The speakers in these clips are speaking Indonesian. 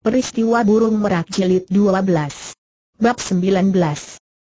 Peristiwa Burung Merak Jilid 12 Bab 19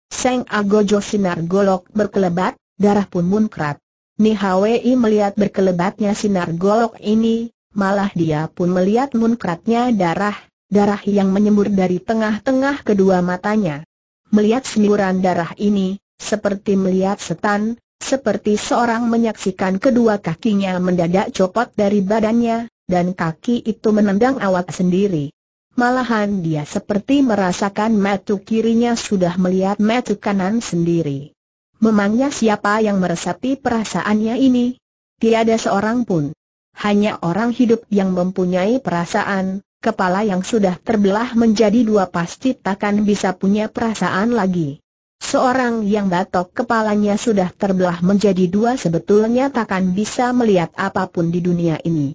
Seng Agojo Sinar Golok berkelebat, darah pun munkrat Nihawei melihat berkelebatnya sinar golok ini, malah dia pun melihat munkratnya darah, darah yang menyembur dari tengah-tengah kedua matanya Melihat semburan darah ini, seperti melihat setan, seperti seorang menyaksikan kedua kakinya mendadak copot dari badannya, dan kaki itu menendang awak sendiri Malahan dia seperti merasakan metu kirinya sudah melihat metu kanan sendiri. Memangnya siapa yang meresapi perasaannya ini? Tiada seorang pun. Hanya orang hidup yang mempunyai perasaan, kepala yang sudah terbelah menjadi dua pasti takkan bisa punya perasaan lagi. Seorang yang batok kepalanya sudah terbelah menjadi dua sebetulnya takkan bisa melihat apapun di dunia ini.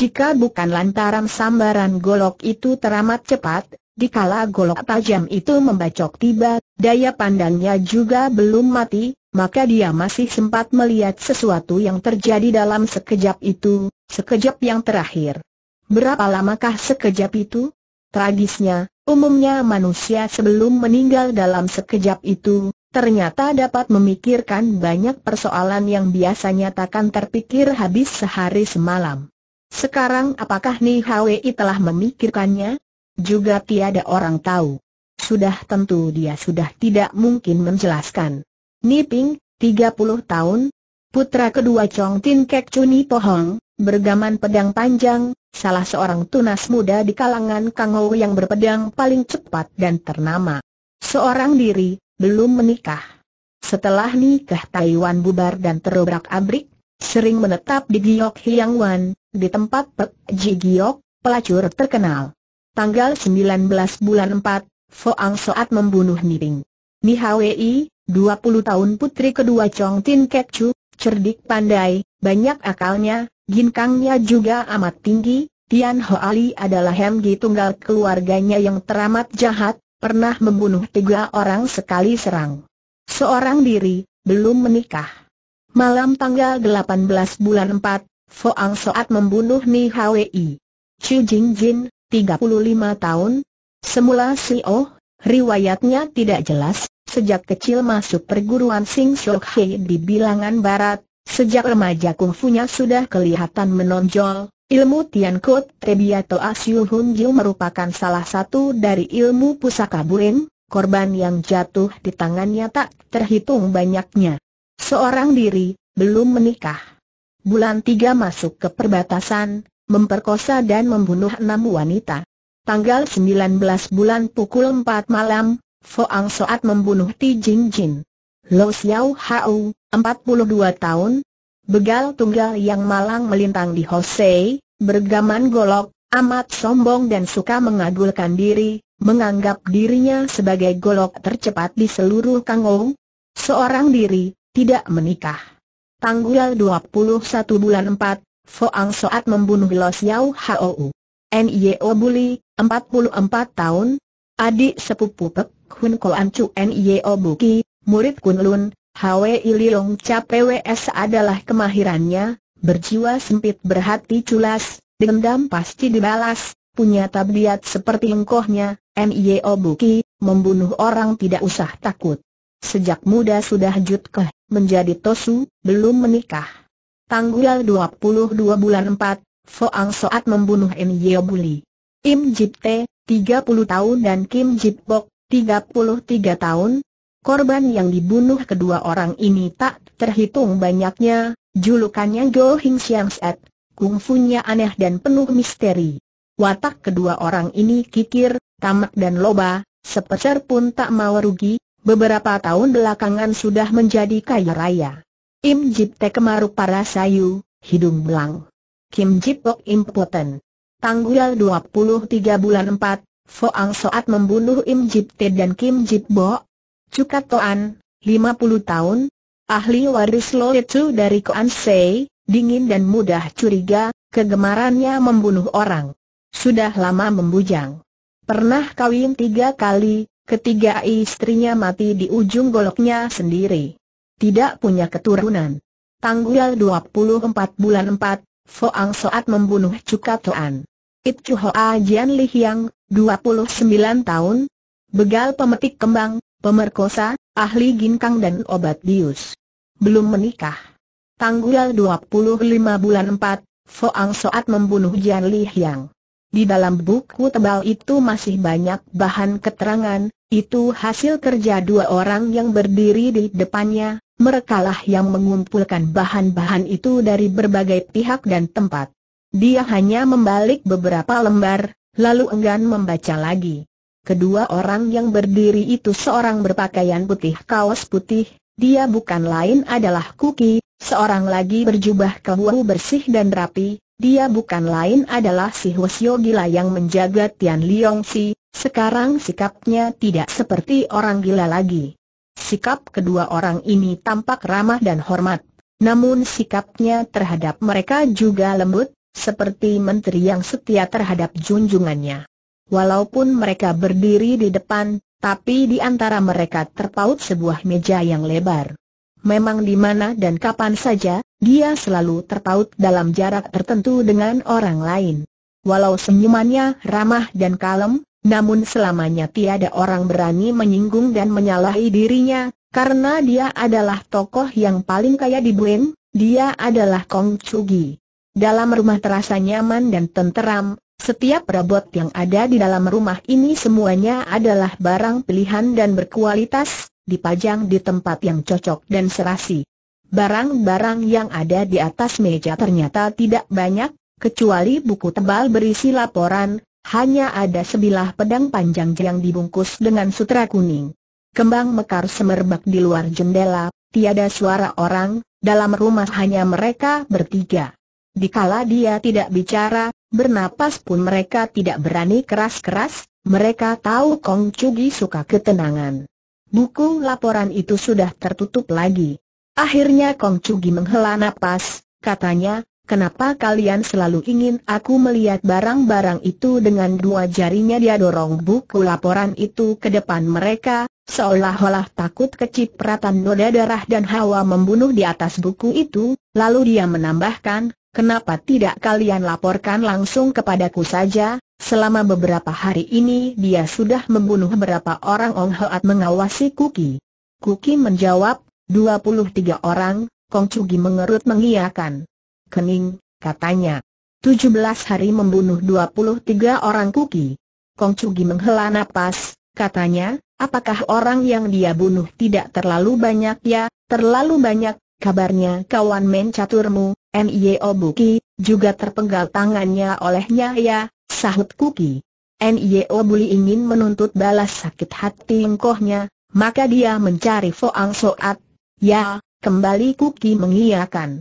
Jika bukan lantaran sambaran golok itu teramat cepat, dikala golok tajam itu membacok tiba, daya pandangnya juga belum mati, maka dia masih sempat melihat sesuatu yang terjadi dalam sekejap itu, sekejap yang terakhir. Berapa lamakah sekejap itu? Tragisnya, umumnya manusia sebelum meninggal dalam sekejap itu, ternyata dapat memikirkan banyak persoalan yang biasanya takkan terpikir habis sehari semalam. Sekarang apakah Ni Hwi telah memikirkannya? Juga tiada orang tahu. Sudah tentu dia sudah tidak mungkin menjelaskan. Ni Ping, 30 tahun, putra kedua Chong Tin Kek Chuni Pohong, bergaman pedang panjang, salah seorang tunas muda di kalangan Kang Ho yang berpedang paling cepat dan ternama. Seorang diri, belum menikah. Setelah nikah Taiwan bubar dan terobrak abrik, sering menetap di Giok Hiang di tempat Pek Ji Giok, pelacur terkenal. Tanggal 19 bulan 4, Foang Soat membunuh Niring. Ni Hwi, 20 tahun putri kedua Chong Tin Kek Chu, cerdik pandai, banyak akalnya, ginkangnya juga amat tinggi, Tian Ho Ali adalah Hemgi tunggal keluarganya yang teramat jahat, pernah membunuh tiga orang sekali serang. Seorang diri, belum menikah. Malam tanggal 18 bulan 4, Foang Soat membunuh Ni Hwi. Chu Jing Jin, 35 tahun. Semula si Oh, riwayatnya tidak jelas, sejak kecil masuk perguruan Sing Shok Hei di bilangan barat, sejak remaja kungfunya sudah kelihatan menonjol. Ilmu Tian Kot Tebiato Asiu Hun Jiu merupakan salah satu dari ilmu pusaka Burin, korban yang jatuh di tangannya tak terhitung banyaknya. Seorang diri, belum menikah. Bulan tiga masuk ke perbatasan, memperkosa dan membunuh enam wanita. Tanggal 19 bulan pukul 4 malam, Foang Soat membunuh Ti Jin Jin. Lo Xiao Hao, 42 tahun, begal tunggal yang malang melintang di Hosei, bergaman golok, amat sombong dan suka mengagulkan diri, menganggap dirinya sebagai golok tercepat di seluruh Kangou. Seorang diri, tidak menikah. Tanggal 21 bulan 4, Foang Soat membunuh Lo Xiao Hou. N.I.O. Buli, 44 tahun, adik sepupu Pek Hun Koan Chu N.I.O. Buki, murid Kun Lun, Hwe Ililong Cha PWS adalah kemahirannya, berjiwa sempit berhati culas, dendam pasti dibalas, punya tabiat seperti engkohnya, N.I.O. Buki, membunuh orang tidak usah takut. Sejak muda sudah Jutkeh, menjadi Tosu, belum menikah. Tanggal 22 bulan 4, Foang Soat membunuh Im Yeobuli. Im Jip Te, 30 tahun dan Kim Jip Bok, 33 tahun. Korban yang dibunuh kedua orang ini tak terhitung banyaknya, julukannya Go Hing Siang Set, kungfunya aneh dan penuh misteri. Watak kedua orang ini kikir, tamak dan loba, sepeser pun tak mau rugi, beberapa tahun belakangan sudah menjadi kaya raya. Im Jip Te kemaru para sayu, hidung belang. Kim Jip Ok Impoten. Tanggal 23 bulan 4, Foang Soat membunuh Im Jip Te dan Kim Jip Bo. Cukat Toan, 50 tahun, ahli waris Lo itu dari Koan Sei, dingin dan mudah curiga, kegemarannya membunuh orang. Sudah lama membujang. Pernah kawin tiga kali, Ketiga istrinya mati di ujung goloknya sendiri. Tidak punya keturunan. Tanggal 24 bulan 4, Foang Soat membunuh Cuka Toan. It Hoa Jian Li Hiang, 29 tahun, begal pemetik kembang, pemerkosa, ahli ginkang dan obat bius. Belum menikah. Tanggal 25 bulan 4, Foang Soat membunuh Jian Li Hiang. Di dalam buku tebal itu masih banyak bahan keterangan, itu hasil kerja dua orang yang berdiri di depannya, merekalah yang mengumpulkan bahan-bahan itu dari berbagai pihak dan tempat. Dia hanya membalik beberapa lembar, lalu enggan membaca lagi. Kedua orang yang berdiri itu seorang berpakaian putih kaos putih, dia bukan lain adalah Kuki, seorang lagi berjubah kewu bersih dan rapi, dia bukan lain adalah si Hwasyo gila yang menjaga Tian Liong Si, sekarang sikapnya tidak seperti orang gila lagi. Sikap kedua orang ini tampak ramah dan hormat, namun sikapnya terhadap mereka juga lembut, seperti menteri yang setia terhadap junjungannya. Walaupun mereka berdiri di depan, tapi di antara mereka terpaut sebuah meja yang lebar. Memang di mana dan kapan saja, dia selalu terpaut dalam jarak tertentu dengan orang lain. Walau senyumannya ramah dan kalem, namun selamanya tiada orang berani menyinggung dan menyalahi dirinya, karena dia adalah tokoh yang paling kaya di Buen, dia adalah Kong Chugi. Dalam rumah terasa nyaman dan tenteram, setiap robot yang ada di dalam rumah ini semuanya adalah barang pilihan dan berkualitas, dipajang di tempat yang cocok dan serasi. Barang-barang yang ada di atas meja ternyata tidak banyak, kecuali buku tebal berisi laporan, hanya ada sebilah pedang panjang yang dibungkus dengan sutra kuning. Kembang mekar semerbak di luar jendela, tiada suara orang, dalam rumah hanya mereka bertiga. Dikala dia tidak bicara, bernapas pun mereka tidak berani keras-keras, mereka tahu Kong Chugi suka ketenangan buku laporan itu sudah tertutup lagi. Akhirnya Kong Cugi menghela nafas, katanya, kenapa kalian selalu ingin aku melihat barang-barang itu dengan dua jarinya dia dorong buku laporan itu ke depan mereka, seolah-olah takut kecipratan noda darah dan hawa membunuh di atas buku itu, lalu dia menambahkan, Kenapa tidak kalian laporkan langsung kepadaku saja? Selama beberapa hari ini dia sudah membunuh berapa orang Ong Hoat mengawasi Kuki. Kuki menjawab, 23 orang, Kong Cugi mengerut mengiakan. Kening, katanya. 17 hari membunuh 23 orang Kuki. Kong Cugi menghela napas, katanya, apakah orang yang dia bunuh tidak terlalu banyak ya, terlalu banyak, kabarnya kawan mencaturmu, NIO Buki, juga terpenggal tangannya olehnya ya, sahut Kuki. NIO Buli ingin menuntut balas sakit hati engkohnya, maka dia mencari Foang Soat. Ya, kembali Kuki mengiyakan.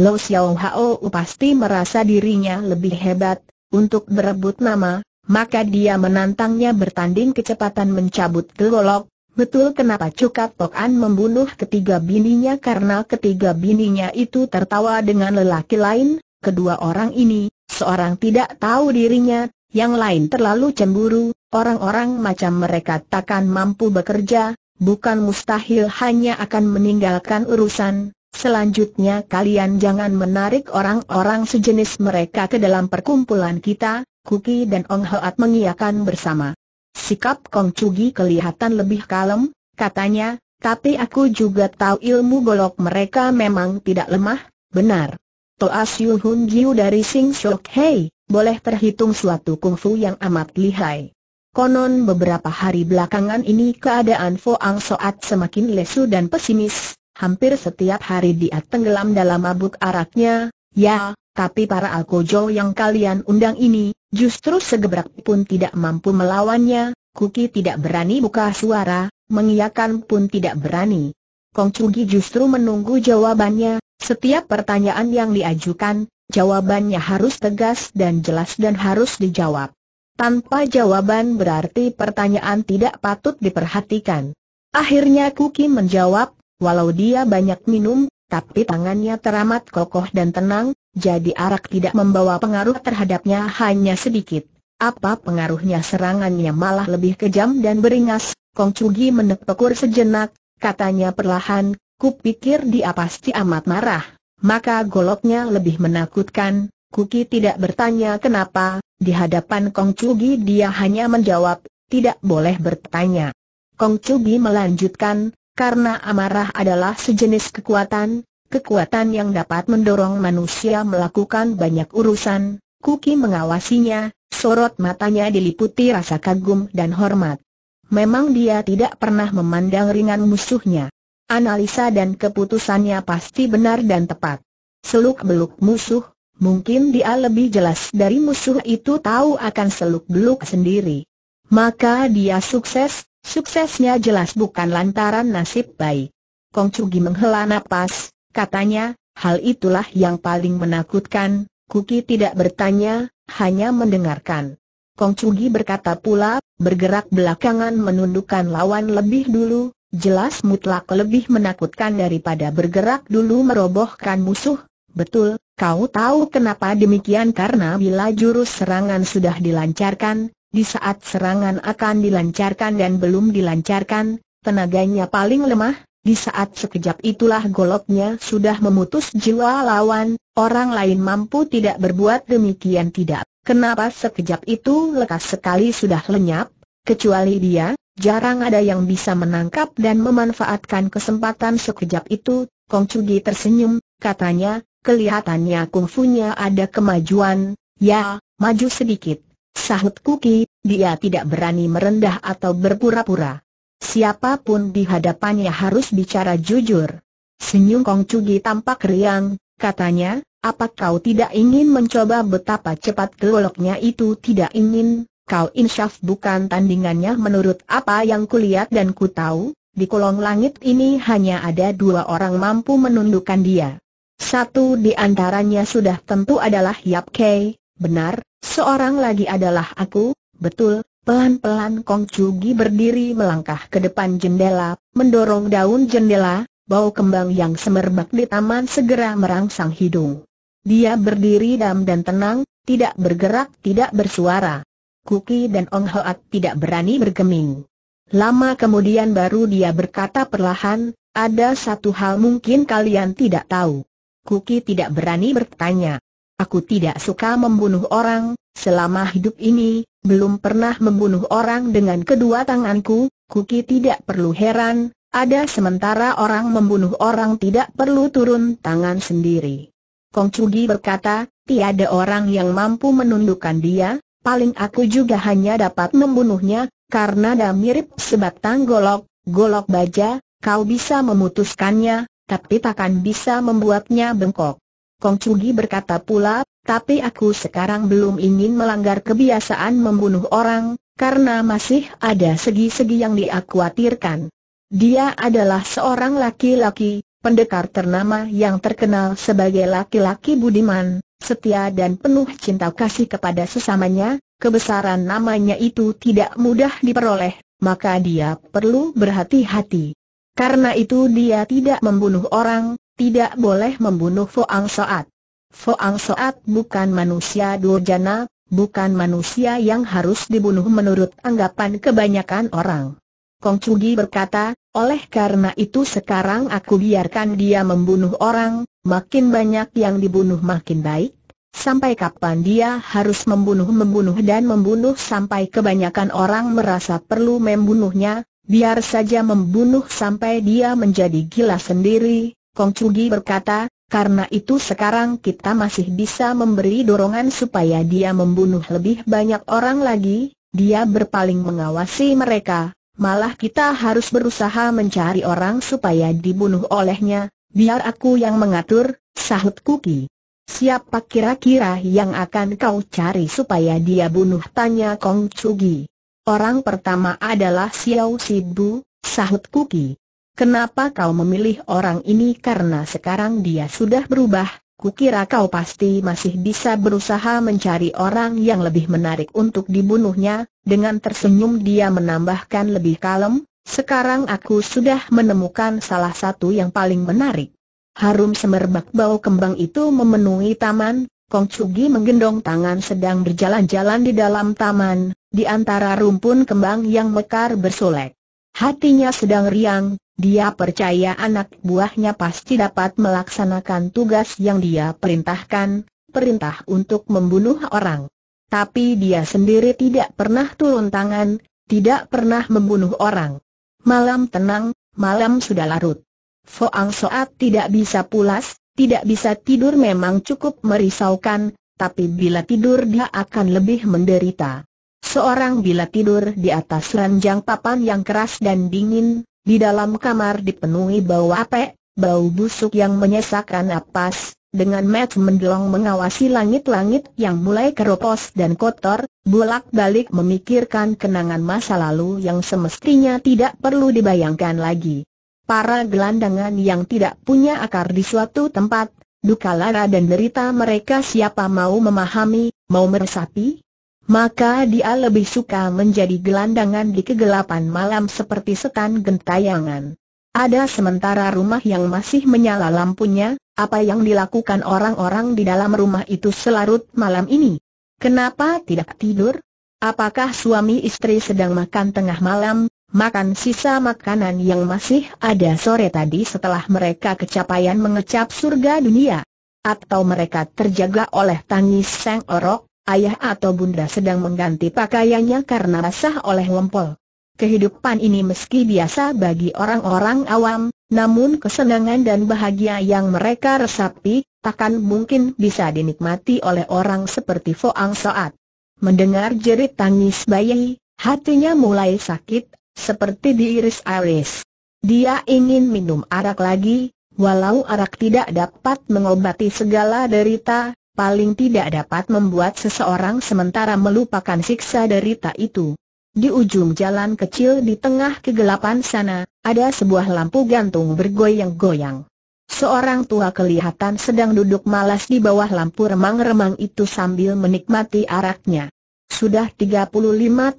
Lo Xiao Hao pasti merasa dirinya lebih hebat, untuk berebut nama, maka dia menantangnya bertanding kecepatan mencabut gelolok, Betul kenapa Cukat Tok An membunuh ketiga bininya karena ketiga bininya itu tertawa dengan lelaki lain, kedua orang ini, seorang tidak tahu dirinya, yang lain terlalu cemburu, orang-orang macam mereka takkan mampu bekerja, bukan mustahil hanya akan meninggalkan urusan, Selanjutnya kalian jangan menarik orang-orang sejenis mereka ke dalam perkumpulan kita, Kuki dan Ong Hoat mengiakan bersama. Sikap Kong Cugi kelihatan lebih kalem, katanya, tapi aku juga tahu ilmu golok mereka memang tidak lemah, benar. Toa Siu Hun Jiu dari Sing Shok Hei, boleh terhitung suatu kungfu yang amat lihai. Konon beberapa hari belakangan ini keadaan Fo Ang Soat semakin lesu dan pesimis, hampir setiap hari dia tenggelam dalam mabuk araknya, ya, tapi para alkojo yang kalian undang ini, Justru segebrak pun tidak mampu melawannya, Kuki tidak berani buka suara, mengiyakan pun tidak berani. Kong Chugi justru menunggu jawabannya, setiap pertanyaan yang diajukan, jawabannya harus tegas dan jelas dan harus dijawab. Tanpa jawaban berarti pertanyaan tidak patut diperhatikan. Akhirnya Kuki menjawab, walau dia banyak minum, tapi tangannya teramat kokoh dan tenang, jadi arak tidak membawa pengaruh terhadapnya hanya sedikit. Apa pengaruhnya serangannya malah lebih kejam dan beringas, Kong Cugi menepukur sejenak, katanya perlahan, kupikir dia pasti amat marah, maka goloknya lebih menakutkan, Kuki tidak bertanya kenapa, di hadapan Kong Cugi dia hanya menjawab, tidak boleh bertanya. Kong Cugi melanjutkan, karena amarah adalah sejenis kekuatan, kekuatan yang dapat mendorong manusia melakukan banyak urusan, Kuki mengawasinya, sorot matanya diliputi rasa kagum dan hormat. Memang dia tidak pernah memandang ringan musuhnya. Analisa dan keputusannya pasti benar dan tepat. Seluk-beluk musuh, mungkin dia lebih jelas dari musuh itu tahu akan seluk-beluk sendiri. Maka dia sukses, suksesnya jelas bukan lantaran nasib baik. Kong menghela nafas. Katanya, hal itulah yang paling menakutkan, Kuki tidak bertanya, hanya mendengarkan. Kong Chugi berkata pula, bergerak belakangan menundukkan lawan lebih dulu, jelas mutlak lebih menakutkan daripada bergerak dulu merobohkan musuh. Betul, kau tahu kenapa demikian karena bila jurus serangan sudah dilancarkan, di saat serangan akan dilancarkan dan belum dilancarkan, tenaganya paling lemah, di saat sekejap itulah goloknya sudah memutus jiwa lawan, orang lain mampu tidak berbuat demikian tidak. Kenapa sekejap itu lekas sekali sudah lenyap, kecuali dia, jarang ada yang bisa menangkap dan memanfaatkan kesempatan sekejap itu, Kong Chugi tersenyum, katanya, kelihatannya kungfunya ada kemajuan, ya, maju sedikit. Sahut Kuki, dia tidak berani merendah atau berpura-pura. Siapapun di hadapannya harus bicara jujur. Senyum Kong Cugi tampak riang, katanya, apa kau tidak ingin mencoba betapa cepat goloknya itu tidak ingin, kau insyaf bukan tandingannya menurut apa yang kulihat dan ku tahu, di kolong langit ini hanya ada dua orang mampu menundukkan dia. Satu di antaranya sudah tentu adalah Yap Kei, benar, seorang lagi adalah aku, betul, Pelan-pelan Kong Chugi berdiri melangkah ke depan jendela, mendorong daun jendela, bau kembang yang semerbak di taman segera merangsang hidung. Dia berdiri dam dan tenang, tidak bergerak, tidak bersuara. Kuki dan Ong Hoat tidak berani bergeming. Lama kemudian baru dia berkata perlahan, ada satu hal mungkin kalian tidak tahu. Kuki tidak berani bertanya. Aku tidak suka membunuh orang, Selama hidup ini, belum pernah membunuh orang dengan kedua tanganku, Kuki tidak perlu heran, ada sementara orang membunuh orang tidak perlu turun tangan sendiri. Kong Chugi berkata, tiada orang yang mampu menundukkan dia, paling aku juga hanya dapat membunuhnya, karena dah mirip sebatang golok, golok baja, kau bisa memutuskannya, tapi takkan bisa membuatnya bengkok. Kong Chugi berkata pula, tapi aku sekarang belum ingin melanggar kebiasaan membunuh orang, karena masih ada segi-segi yang diakuatirkan. Dia adalah seorang laki-laki, pendekar ternama yang terkenal sebagai laki-laki budiman, setia dan penuh cinta kasih kepada sesamanya, kebesaran namanya itu tidak mudah diperoleh, maka dia perlu berhati-hati. Karena itu dia tidak membunuh orang, tidak boleh membunuh Foang Soat. Foang Soat bukan manusia durjana, bukan manusia yang harus dibunuh menurut anggapan kebanyakan orang. Kong Cugi berkata, oleh karena itu sekarang aku biarkan dia membunuh orang, makin banyak yang dibunuh makin baik. Sampai kapan dia harus membunuh-membunuh dan membunuh sampai kebanyakan orang merasa perlu membunuhnya, biar saja membunuh sampai dia menjadi gila sendiri, Kong Cugi berkata, karena itu sekarang kita masih bisa memberi dorongan supaya dia membunuh lebih banyak orang lagi, dia berpaling mengawasi mereka, malah kita harus berusaha mencari orang supaya dibunuh olehnya, biar aku yang mengatur, sahut Kuki. Siapa kira-kira yang akan kau cari supaya dia bunuh? Tanya Kong Cugi. Orang pertama adalah Xiao Sibu, sahut Kuki. Kenapa kau memilih orang ini karena sekarang dia sudah berubah, kukira kau pasti masih bisa berusaha mencari orang yang lebih menarik untuk dibunuhnya, dengan tersenyum dia menambahkan lebih kalem, sekarang aku sudah menemukan salah satu yang paling menarik. Harum semerbak bau kembang itu memenuhi taman, Kong Chugi menggendong tangan sedang berjalan-jalan di dalam taman, di antara rumpun kembang yang mekar bersolek. Hatinya sedang riang, dia percaya anak buahnya pasti dapat melaksanakan tugas yang dia perintahkan, perintah untuk membunuh orang. Tapi dia sendiri tidak pernah turun tangan, tidak pernah membunuh orang. Malam tenang, malam sudah larut. Foang Soat tidak bisa pulas, tidak bisa tidur memang cukup merisaukan, tapi bila tidur dia akan lebih menderita. Seorang bila tidur di atas ranjang papan yang keras dan dingin, di dalam kamar dipenuhi bau apek, bau busuk yang menyesakkan napas, dengan mat mendelong mengawasi langit-langit yang mulai keropos dan kotor, bolak-balik memikirkan kenangan masa lalu yang semestinya tidak perlu dibayangkan lagi. Para gelandangan yang tidak punya akar di suatu tempat, duka lara dan derita mereka siapa mau memahami, mau meresapi? maka dia lebih suka menjadi gelandangan di kegelapan malam seperti setan gentayangan. Ada sementara rumah yang masih menyala lampunya, apa yang dilakukan orang-orang di dalam rumah itu selarut malam ini? Kenapa tidak tidur? Apakah suami istri sedang makan tengah malam, makan sisa makanan yang masih ada sore tadi setelah mereka kecapaian mengecap surga dunia? Atau mereka terjaga oleh tangis sang orok? ayah atau bunda sedang mengganti pakaiannya karena basah oleh lempol. Kehidupan ini meski biasa bagi orang-orang awam, namun kesenangan dan bahagia yang mereka resapi, takkan mungkin bisa dinikmati oleh orang seperti Foang Soat. Mendengar jerit tangis bayi, hatinya mulai sakit, seperti diiris-iris. Dia ingin minum arak lagi, walau arak tidak dapat mengobati segala derita, paling tidak dapat membuat seseorang sementara melupakan siksa derita itu. Di ujung jalan kecil di tengah kegelapan sana, ada sebuah lampu gantung bergoyang-goyang. Seorang tua kelihatan sedang duduk malas di bawah lampu remang-remang itu sambil menikmati araknya. Sudah 35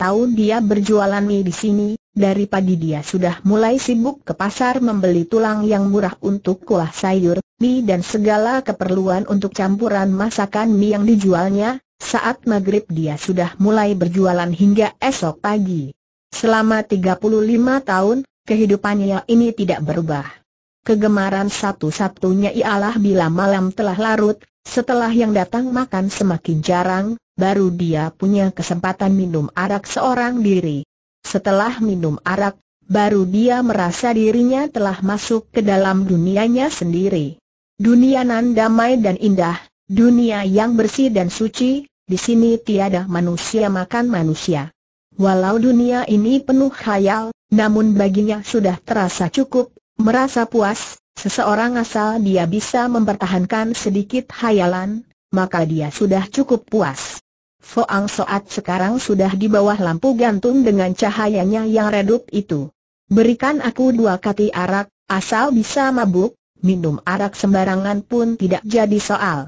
tahun dia berjualan mie di sini, dari pagi dia sudah mulai sibuk ke pasar membeli tulang yang murah untuk kuah sayur, mie dan segala keperluan untuk campuran masakan mie yang dijualnya, saat maghrib dia sudah mulai berjualan hingga esok pagi. Selama 35 tahun, kehidupannya ini tidak berubah. Kegemaran satu-satunya ialah bila malam telah larut, setelah yang datang makan semakin jarang, baru dia punya kesempatan minum arak seorang diri. Setelah minum arak, baru dia merasa dirinya telah masuk ke dalam dunianya sendiri. Dunia nan damai dan indah, dunia yang bersih dan suci, di sini tiada manusia makan manusia. Walau dunia ini penuh khayal, namun baginya sudah terasa cukup, merasa puas, Seseorang asal dia bisa mempertahankan sedikit khayalan, maka dia sudah cukup puas. Foang Soat sekarang sudah di bawah lampu gantung dengan cahayanya yang redup itu. Berikan aku dua kati arak, asal bisa mabuk, minum arak sembarangan pun tidak jadi soal.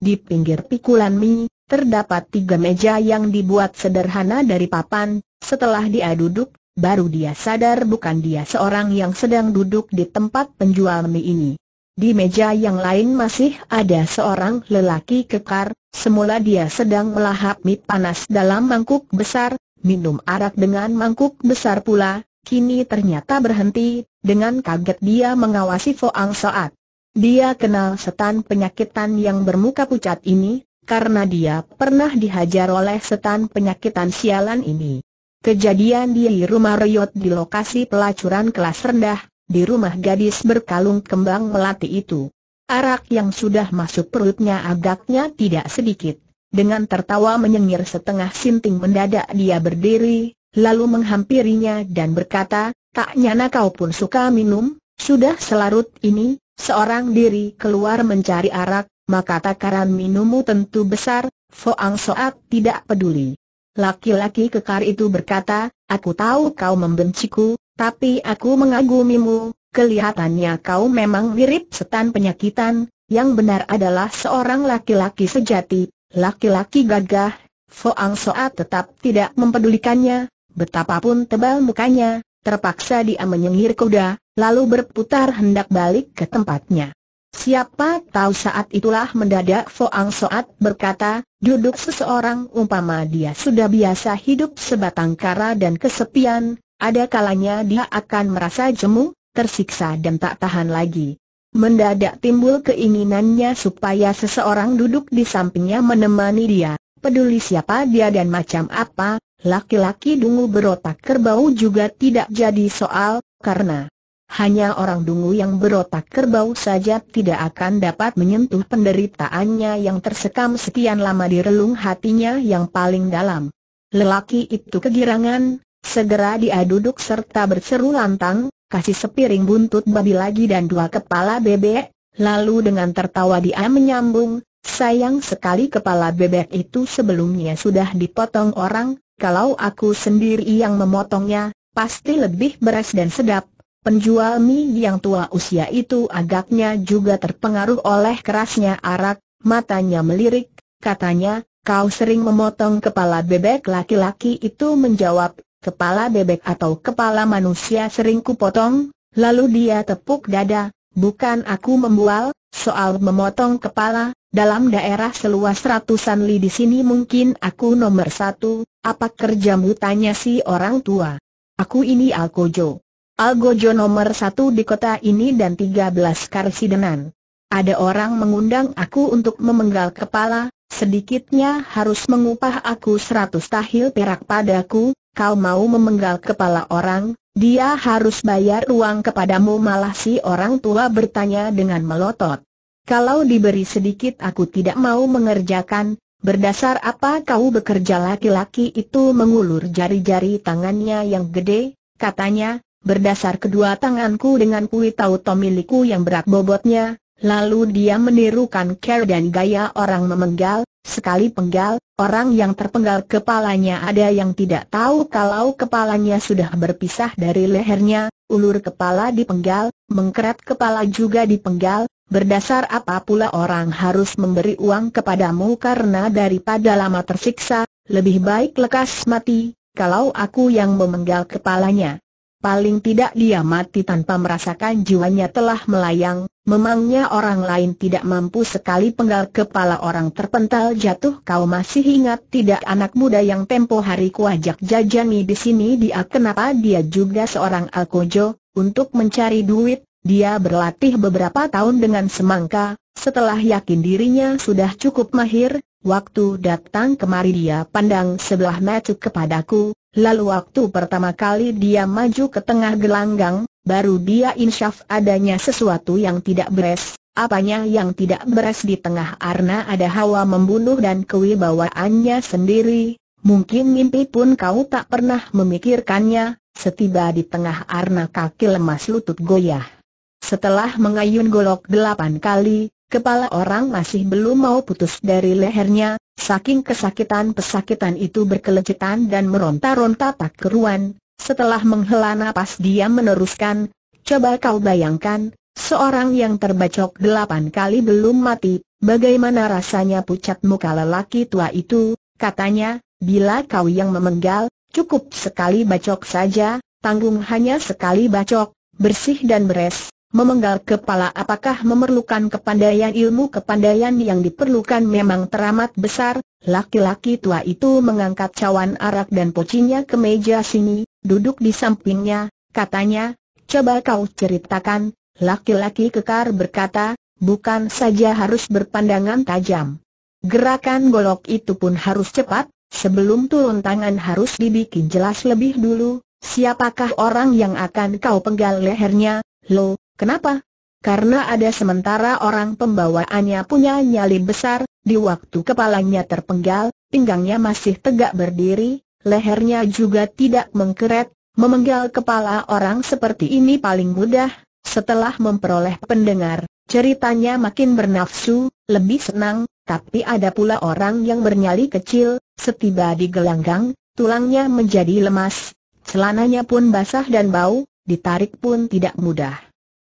Di pinggir pikulan mie, terdapat tiga meja yang dibuat sederhana dari papan, setelah dia duduk, baru dia sadar bukan dia seorang yang sedang duduk di tempat penjual mie ini. Di meja yang lain masih ada seorang lelaki kekar, semula dia sedang melahap mie panas dalam mangkuk besar, minum arak dengan mangkuk besar pula, kini ternyata berhenti, dengan kaget dia mengawasi Foang Soat. Dia kenal setan penyakitan yang bermuka pucat ini, karena dia pernah dihajar oleh setan penyakitan sialan ini. Kejadian di rumah Riot di lokasi pelacuran kelas rendah, di rumah gadis berkalung kembang melati itu. Arak yang sudah masuk perutnya agaknya tidak sedikit. Dengan tertawa menyengir setengah sinting mendadak dia berdiri, lalu menghampirinya dan berkata, tak nyana kau pun suka minum, sudah selarut ini, seorang diri keluar mencari arak, maka takaran minummu tentu besar, Foang Soat tidak peduli. Laki-laki kekar itu berkata, aku tahu kau membenciku, tapi aku mengagumimu, kelihatannya kau memang mirip setan penyakitan, yang benar adalah seorang laki-laki sejati, laki-laki gagah, Foang Soa tetap tidak mempedulikannya, betapapun tebal mukanya, terpaksa dia menyengir kuda, lalu berputar hendak balik ke tempatnya. Siapa tahu saat itulah mendadak Foang Soat berkata, duduk seseorang umpama dia sudah biasa hidup sebatang kara dan kesepian, ada kalanya dia akan merasa jemu, tersiksa dan tak tahan lagi. Mendadak timbul keinginannya supaya seseorang duduk di sampingnya menemani dia, peduli siapa dia dan macam apa, laki-laki dungu berotak kerbau juga tidak jadi soal, karena hanya orang dungu yang berotak kerbau saja tidak akan dapat menyentuh penderitaannya yang tersekam sekian lama di relung hatinya yang paling dalam. Lelaki itu kegirangan, Segera dia duduk serta berseru lantang, kasih sepiring buntut babi lagi dan dua kepala bebek, lalu dengan tertawa dia menyambung, sayang sekali kepala bebek itu sebelumnya sudah dipotong orang, kalau aku sendiri yang memotongnya, pasti lebih beres dan sedap. Penjual mie yang tua usia itu agaknya juga terpengaruh oleh kerasnya arak, matanya melirik, katanya, kau sering memotong kepala bebek laki-laki itu menjawab, kepala bebek atau kepala manusia sering kupotong, lalu dia tepuk dada, bukan aku membual, soal memotong kepala, dalam daerah seluas ratusan li di sini mungkin aku nomor satu, apa kerjamu tanya si orang tua. Aku ini Algojo. Algojo nomor satu di kota ini dan 13 karsidenan. Ada orang mengundang aku untuk memenggal kepala, sedikitnya harus mengupah aku seratus tahil perak padaku, kau mau memenggal kepala orang, dia harus bayar uang kepadamu malah si orang tua bertanya dengan melotot. Kalau diberi sedikit aku tidak mau mengerjakan, berdasar apa kau bekerja laki-laki itu mengulur jari-jari tangannya yang gede, katanya, berdasar kedua tanganku dengan kui tomiliku milikku yang berat bobotnya, lalu dia menirukan care dan gaya orang memenggal, Sekali penggal, orang yang terpenggal kepalanya ada yang tidak tahu kalau kepalanya sudah berpisah dari lehernya, ulur kepala dipenggal, mengkeret kepala juga dipenggal, berdasar apa pula orang harus memberi uang kepadamu karena daripada lama tersiksa, lebih baik lekas mati, kalau aku yang memenggal kepalanya paling tidak dia mati tanpa merasakan jiwanya telah melayang, memangnya orang lain tidak mampu sekali penggal kepala orang terpental jatuh kau masih ingat tidak anak muda yang tempo hari kuajak jajani di sini dia kenapa dia juga seorang alkojo, untuk mencari duit, dia berlatih beberapa tahun dengan semangka, setelah yakin dirinya sudah cukup mahir, waktu datang kemari dia pandang sebelah mata kepadaku, Lalu waktu pertama kali dia maju ke tengah gelanggang, baru dia insyaf adanya sesuatu yang tidak beres. Apanya yang tidak beres di tengah arna ada hawa membunuh dan kewibawaannya sendiri. Mungkin mimpi pun kau tak pernah memikirkannya, setiba di tengah arna kaki lemas lutut goyah. Setelah mengayun golok delapan kali, Kepala orang masih belum mau putus dari lehernya, saking kesakitan-pesakitan itu berkelecetan dan meronta-ronta tak keruan. Setelah menghela napas dia meneruskan, coba kau bayangkan, seorang yang terbacok delapan kali belum mati, bagaimana rasanya pucat muka lelaki tua itu, katanya, bila kau yang memenggal, cukup sekali bacok saja, tanggung hanya sekali bacok, bersih dan beres, memenggal kepala apakah memerlukan kepandaian ilmu kepandaian yang diperlukan memang teramat besar, laki-laki tua itu mengangkat cawan arak dan pocinya ke meja sini, duduk di sampingnya, katanya, coba kau ceritakan, laki-laki kekar berkata, bukan saja harus berpandangan tajam. Gerakan golok itu pun harus cepat, sebelum turun tangan harus dibikin jelas lebih dulu, siapakah orang yang akan kau penggal lehernya, Lo, Kenapa? Karena ada sementara orang pembawaannya punya nyali besar, di waktu kepalanya terpenggal, pinggangnya masih tegak berdiri, lehernya juga tidak mengkeret, memenggal kepala orang seperti ini paling mudah, setelah memperoleh pendengar, ceritanya makin bernafsu, lebih senang, tapi ada pula orang yang bernyali kecil, setiba di gelanggang, tulangnya menjadi lemas, celananya pun basah dan bau, ditarik pun tidak mudah.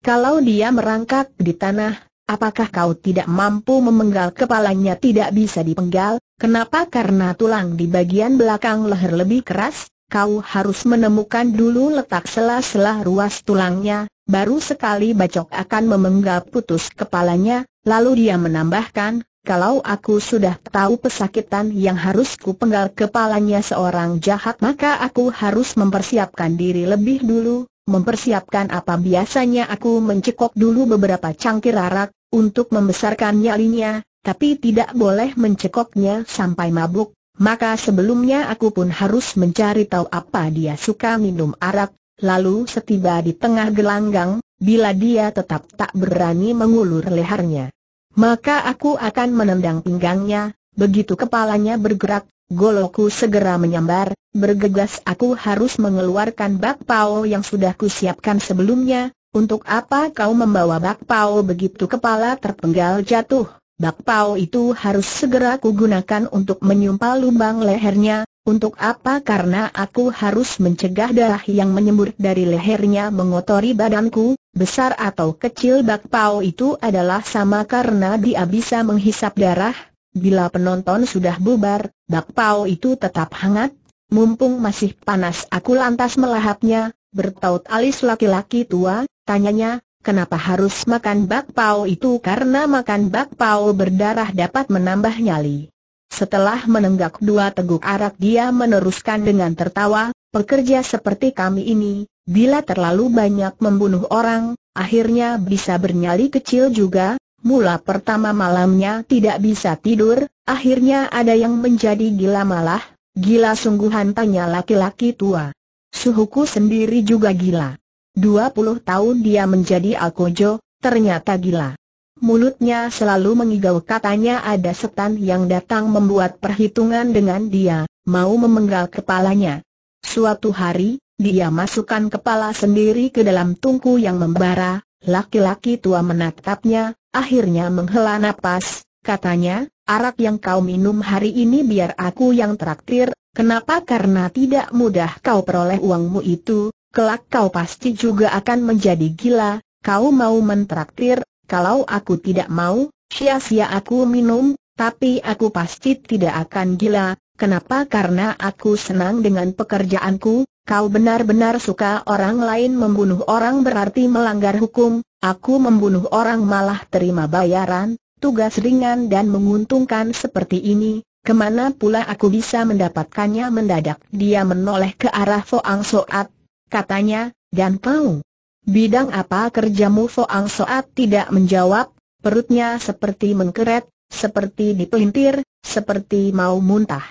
Kalau dia merangkak di tanah, apakah kau tidak mampu memenggal kepalanya tidak bisa dipenggal? Kenapa? Karena tulang di bagian belakang leher lebih keras, kau harus menemukan dulu letak sela-sela ruas tulangnya, baru sekali bacok akan memenggal putus kepalanya, lalu dia menambahkan, kalau aku sudah tahu pesakitan yang harus ku penggal kepalanya seorang jahat maka aku harus mempersiapkan diri lebih dulu, mempersiapkan apa biasanya aku mencekok dulu beberapa cangkir arak, untuk membesarkan nyalinya, tapi tidak boleh mencekoknya sampai mabuk, maka sebelumnya aku pun harus mencari tahu apa dia suka minum arak, lalu setiba di tengah gelanggang, bila dia tetap tak berani mengulur lehernya. Maka aku akan menendang pinggangnya, begitu kepalanya bergerak, Goloku segera menyambar, bergegas aku harus mengeluarkan bakpao yang sudah kusiapkan sebelumnya, untuk apa kau membawa bakpao begitu kepala terpenggal jatuh? Bakpao itu harus segera kugunakan untuk menyumpal lubang lehernya, untuk apa karena aku harus mencegah darah yang menyembur dari lehernya mengotori badanku, besar atau kecil bakpao itu adalah sama karena dia bisa menghisap darah, Bila penonton sudah bubar, bakpao itu tetap hangat. Mumpung masih panas aku lantas melahapnya, bertaut alis laki-laki tua, tanyanya, kenapa harus makan bakpao itu karena makan bakpao berdarah dapat menambah nyali. Setelah menenggak dua teguk arak dia meneruskan dengan tertawa, pekerja seperti kami ini, bila terlalu banyak membunuh orang, akhirnya bisa bernyali kecil juga, Mula pertama malamnya tidak bisa tidur, akhirnya ada yang menjadi gila malah, gila sungguhan tanya laki-laki tua. Suhuku sendiri juga gila. 20 tahun dia menjadi alkojo, ternyata gila. Mulutnya selalu mengigau katanya ada setan yang datang membuat perhitungan dengan dia, mau memenggal kepalanya. Suatu hari, dia masukkan kepala sendiri ke dalam tungku yang membara, Laki-laki tua menatapnya, akhirnya menghela napas, katanya, arak yang kau minum hari ini biar aku yang traktir, kenapa karena tidak mudah kau peroleh uangmu itu, kelak kau pasti juga akan menjadi gila, kau mau mentraktir, kalau aku tidak mau, sia-sia aku minum, tapi aku pasti tidak akan gila, kenapa karena aku senang dengan pekerjaanku, kau benar-benar suka orang lain membunuh orang berarti melanggar hukum, aku membunuh orang malah terima bayaran, tugas ringan dan menguntungkan seperti ini, kemana pula aku bisa mendapatkannya mendadak dia menoleh ke arah Foang Soat, katanya, dan kau. Bidang apa kerjamu Foang Soat tidak menjawab, perutnya seperti mengkeret, seperti dipelintir, seperti mau muntah.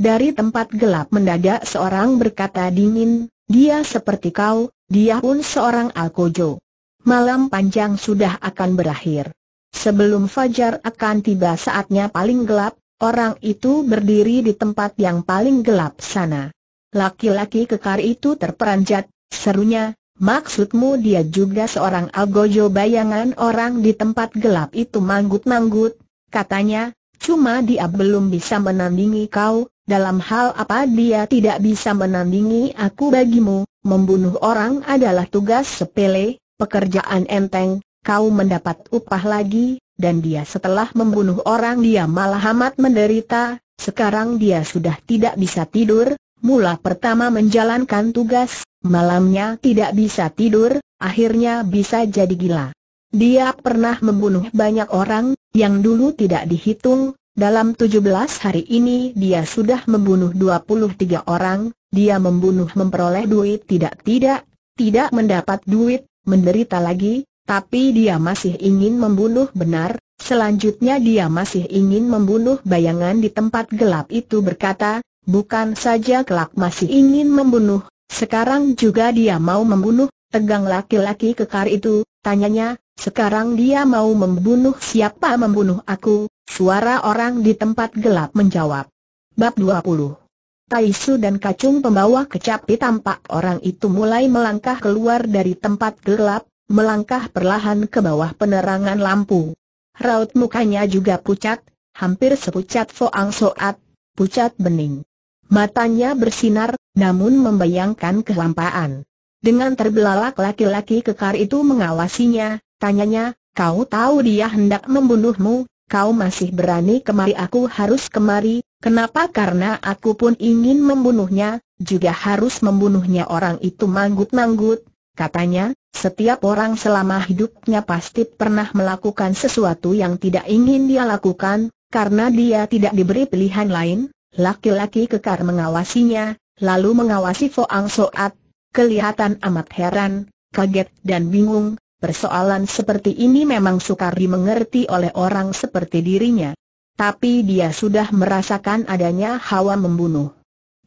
Dari tempat gelap mendadak seorang berkata dingin, dia seperti kau, dia pun seorang Alkojo. Malam panjang sudah akan berakhir. Sebelum fajar akan tiba saatnya paling gelap, orang itu berdiri di tempat yang paling gelap sana. Laki-laki kekar itu terperanjat, serunya, maksudmu dia juga seorang Algojo bayangan orang di tempat gelap itu manggut-manggut, katanya, cuma dia belum bisa menandingi kau, dalam hal apa dia tidak bisa menandingi aku bagimu, membunuh orang adalah tugas sepele, pekerjaan enteng, kau mendapat upah lagi, dan dia setelah membunuh orang dia malah amat menderita, sekarang dia sudah tidak bisa tidur, mula pertama menjalankan tugas, malamnya tidak bisa tidur, akhirnya bisa jadi gila. Dia pernah membunuh banyak orang, yang dulu tidak dihitung, dalam 17 hari ini dia sudah membunuh 23 orang, dia membunuh memperoleh duit tidak-tidak, tidak mendapat duit, menderita lagi, tapi dia masih ingin membunuh benar, selanjutnya dia masih ingin membunuh bayangan di tempat gelap itu berkata, bukan saja kelak masih ingin membunuh, sekarang juga dia mau membunuh, tegang laki-laki kekar itu, tanyanya, sekarang dia mau membunuh siapa membunuh aku, Suara orang di tempat gelap menjawab. Bab 20 Taisu dan kacung pembawa kecapi tampak orang itu mulai melangkah keluar dari tempat gelap, melangkah perlahan ke bawah penerangan lampu. Raut mukanya juga pucat, hampir sepucat Foang Soat, pucat bening. Matanya bersinar, namun membayangkan kehampaan. Dengan terbelalak laki-laki kekar itu mengawasinya, tanyanya, kau tahu dia hendak membunuhmu, kau masih berani kemari aku harus kemari, kenapa karena aku pun ingin membunuhnya, juga harus membunuhnya orang itu manggut-manggut, katanya, setiap orang selama hidupnya pasti pernah melakukan sesuatu yang tidak ingin dia lakukan, karena dia tidak diberi pilihan lain, laki-laki kekar mengawasinya, lalu mengawasi Foang Soat, kelihatan amat heran, kaget dan bingung, Persoalan seperti ini memang sukar dimengerti oleh orang seperti dirinya. Tapi dia sudah merasakan adanya hawa membunuh.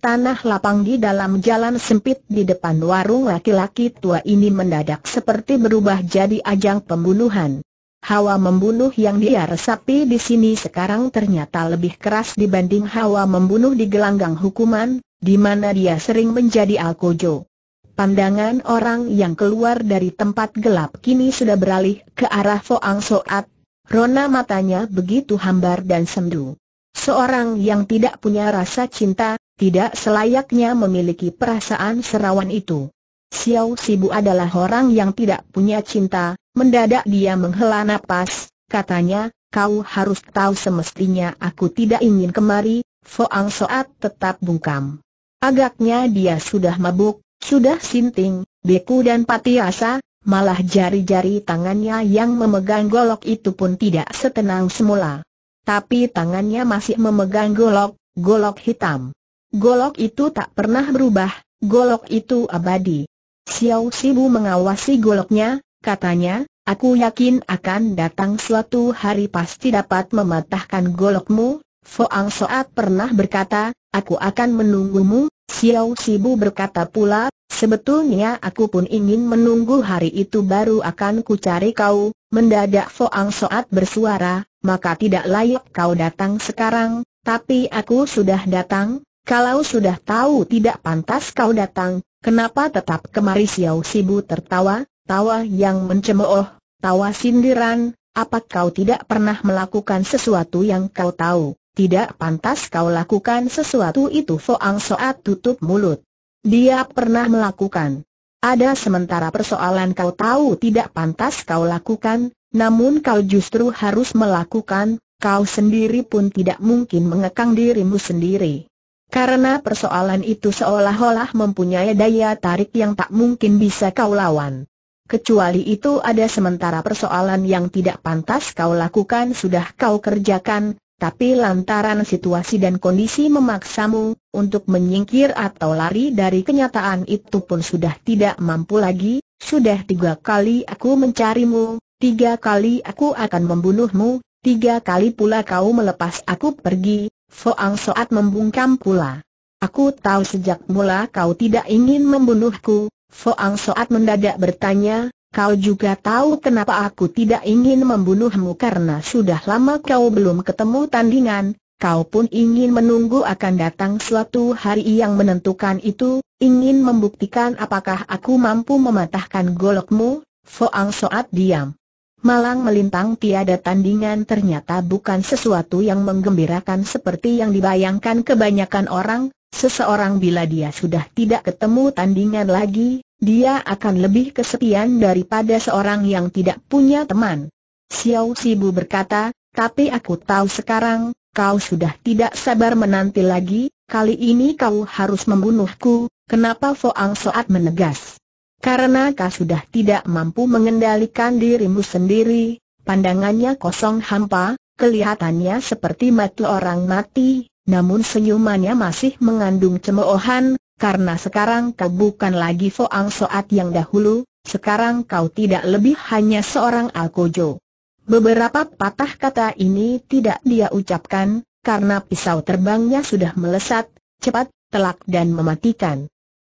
Tanah lapang di dalam jalan sempit di depan warung laki-laki tua ini mendadak seperti berubah jadi ajang pembunuhan. Hawa membunuh yang dia resapi di sini sekarang ternyata lebih keras dibanding hawa membunuh di gelanggang hukuman, di mana dia sering menjadi alkojo. Pandangan orang yang keluar dari tempat gelap kini sudah beralih ke arah Foang Soat. Rona matanya begitu hambar dan sendu. Seorang yang tidak punya rasa cinta, tidak selayaknya memiliki perasaan serawan itu. Xiao Sibu adalah orang yang tidak punya cinta, mendadak dia menghela napas, katanya, kau harus tahu semestinya aku tidak ingin kemari, Foang Soat tetap bungkam. Agaknya dia sudah mabuk, sudah sinting, beku dan pati asa, malah jari-jari tangannya yang memegang golok itu pun tidak setenang semula. Tapi tangannya masih memegang golok, golok hitam. Golok itu tak pernah berubah, golok itu abadi. Xiao Sibu mengawasi goloknya, katanya, aku yakin akan datang suatu hari pasti dapat mematahkan golokmu, Foang Soat pernah berkata, aku akan menunggumu, Xiao Sibu berkata pula, sebetulnya aku pun ingin menunggu hari itu baru akan kucari kau, mendadak Foang Soat bersuara, maka tidak layak kau datang sekarang, tapi aku sudah datang, kalau sudah tahu tidak pantas kau datang, kenapa tetap kemari Xiao Sibu tertawa, tawa yang mencemooh, tawa sindiran, apa kau tidak pernah melakukan sesuatu yang kau tahu? tidak pantas kau lakukan sesuatu itu Foang Soat tutup mulut. Dia pernah melakukan. Ada sementara persoalan kau tahu tidak pantas kau lakukan, namun kau justru harus melakukan, kau sendiri pun tidak mungkin mengekang dirimu sendiri. Karena persoalan itu seolah-olah mempunyai daya tarik yang tak mungkin bisa kau lawan. Kecuali itu ada sementara persoalan yang tidak pantas kau lakukan sudah kau kerjakan, tapi lantaran situasi dan kondisi memaksamu untuk menyingkir atau lari dari kenyataan itu pun sudah tidak mampu lagi, sudah tiga kali aku mencarimu, tiga kali aku akan membunuhmu, tiga kali pula kau melepas aku pergi, Foang Soat membungkam pula. Aku tahu sejak mula kau tidak ingin membunuhku, Foang Soat mendadak bertanya, Kau juga tahu kenapa aku tidak ingin membunuhmu karena sudah lama kau belum ketemu tandingan, kau pun ingin menunggu akan datang suatu hari yang menentukan itu, ingin membuktikan apakah aku mampu mematahkan golokmu, Foang Soat diam. Malang melintang tiada tandingan ternyata bukan sesuatu yang menggembirakan seperti yang dibayangkan kebanyakan orang, seseorang bila dia sudah tidak ketemu tandingan lagi, dia akan lebih kesepian daripada seorang yang tidak punya teman. Xiao Sibu berkata, tapi aku tahu sekarang, kau sudah tidak sabar menanti lagi, kali ini kau harus membunuhku, kenapa Foang Soat menegas? Karena kau sudah tidak mampu mengendalikan dirimu sendiri, pandangannya kosong hampa, kelihatannya seperti mati orang mati, namun senyumannya masih mengandung cemoohan, karena sekarang kau bukan lagi Foang Soat yang dahulu, sekarang kau tidak lebih hanya seorang Alkojo. Beberapa patah kata ini tidak dia ucapkan, karena pisau terbangnya sudah melesat, cepat, telak dan mematikan.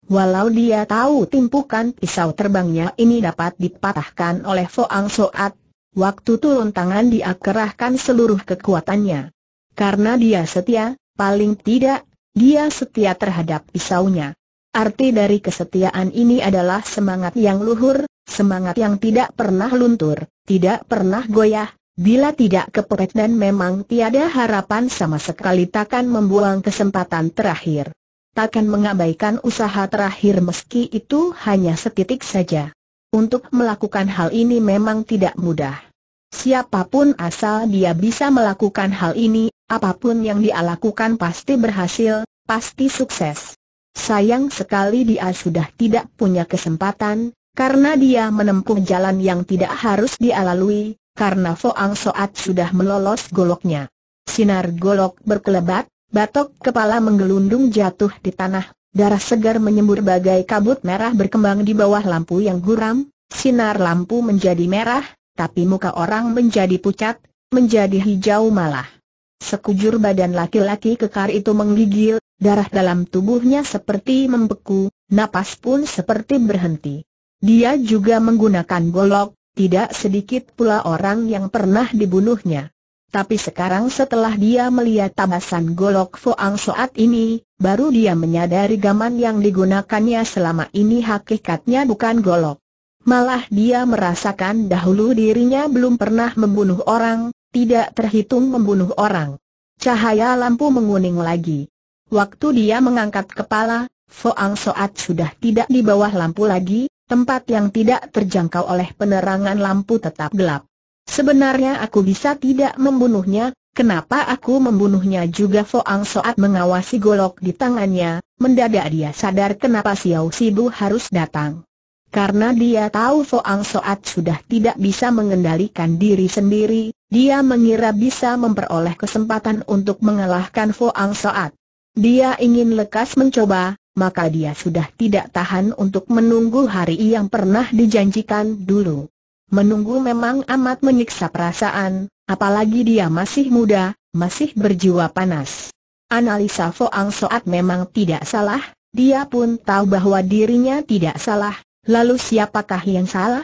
Walau dia tahu timpukan pisau terbangnya ini dapat dipatahkan oleh Foang Soat, waktu turun tangan dia kerahkan seluruh kekuatannya. Karena dia setia, paling tidak dia setia terhadap pisaunya. Arti dari kesetiaan ini adalah semangat yang luhur, semangat yang tidak pernah luntur, tidak pernah goyah, bila tidak kepepet dan memang tiada harapan sama sekali takkan membuang kesempatan terakhir. Takkan mengabaikan usaha terakhir meski itu hanya setitik saja. Untuk melakukan hal ini memang tidak mudah. Siapapun asal dia bisa melakukan hal ini, Apapun yang dia lakukan pasti berhasil, pasti sukses. Sayang sekali dia sudah tidak punya kesempatan, karena dia menempuh jalan yang tidak harus dia lalui, karena Foang Soat sudah melolos goloknya. Sinar golok berkelebat, batok kepala menggelundung jatuh di tanah, darah segar menyembur bagai kabut merah berkembang di bawah lampu yang guram, sinar lampu menjadi merah, tapi muka orang menjadi pucat, menjadi hijau malah. Sekujur badan laki-laki kekar itu menggigil, darah dalam tubuhnya seperti membeku, napas pun seperti berhenti. Dia juga menggunakan golok, tidak sedikit pula orang yang pernah dibunuhnya. Tapi sekarang setelah dia melihat tabasan golok Foang Soat ini, baru dia menyadari gaman yang digunakannya selama ini hakikatnya bukan golok. Malah dia merasakan dahulu dirinya belum pernah membunuh orang, tidak terhitung membunuh orang. Cahaya lampu menguning lagi. Waktu dia mengangkat kepala, Foang Soat sudah tidak di bawah lampu lagi, tempat yang tidak terjangkau oleh penerangan lampu tetap gelap. Sebenarnya aku bisa tidak membunuhnya, kenapa aku membunuhnya juga Foang Soat mengawasi golok di tangannya, mendadak dia sadar kenapa Xiao Sibu harus datang. Karena dia tahu Ang Soat sudah tidak bisa mengendalikan diri sendiri, dia mengira bisa memperoleh kesempatan untuk mengalahkan Ang Soat. Dia ingin lekas mencoba, maka dia sudah tidak tahan untuk menunggu hari yang pernah dijanjikan dulu. Menunggu memang amat menyiksa perasaan, apalagi dia masih muda, masih berjiwa panas. Analisa Foang Soat memang tidak salah, dia pun tahu bahwa dirinya tidak salah, Lalu siapakah yang salah?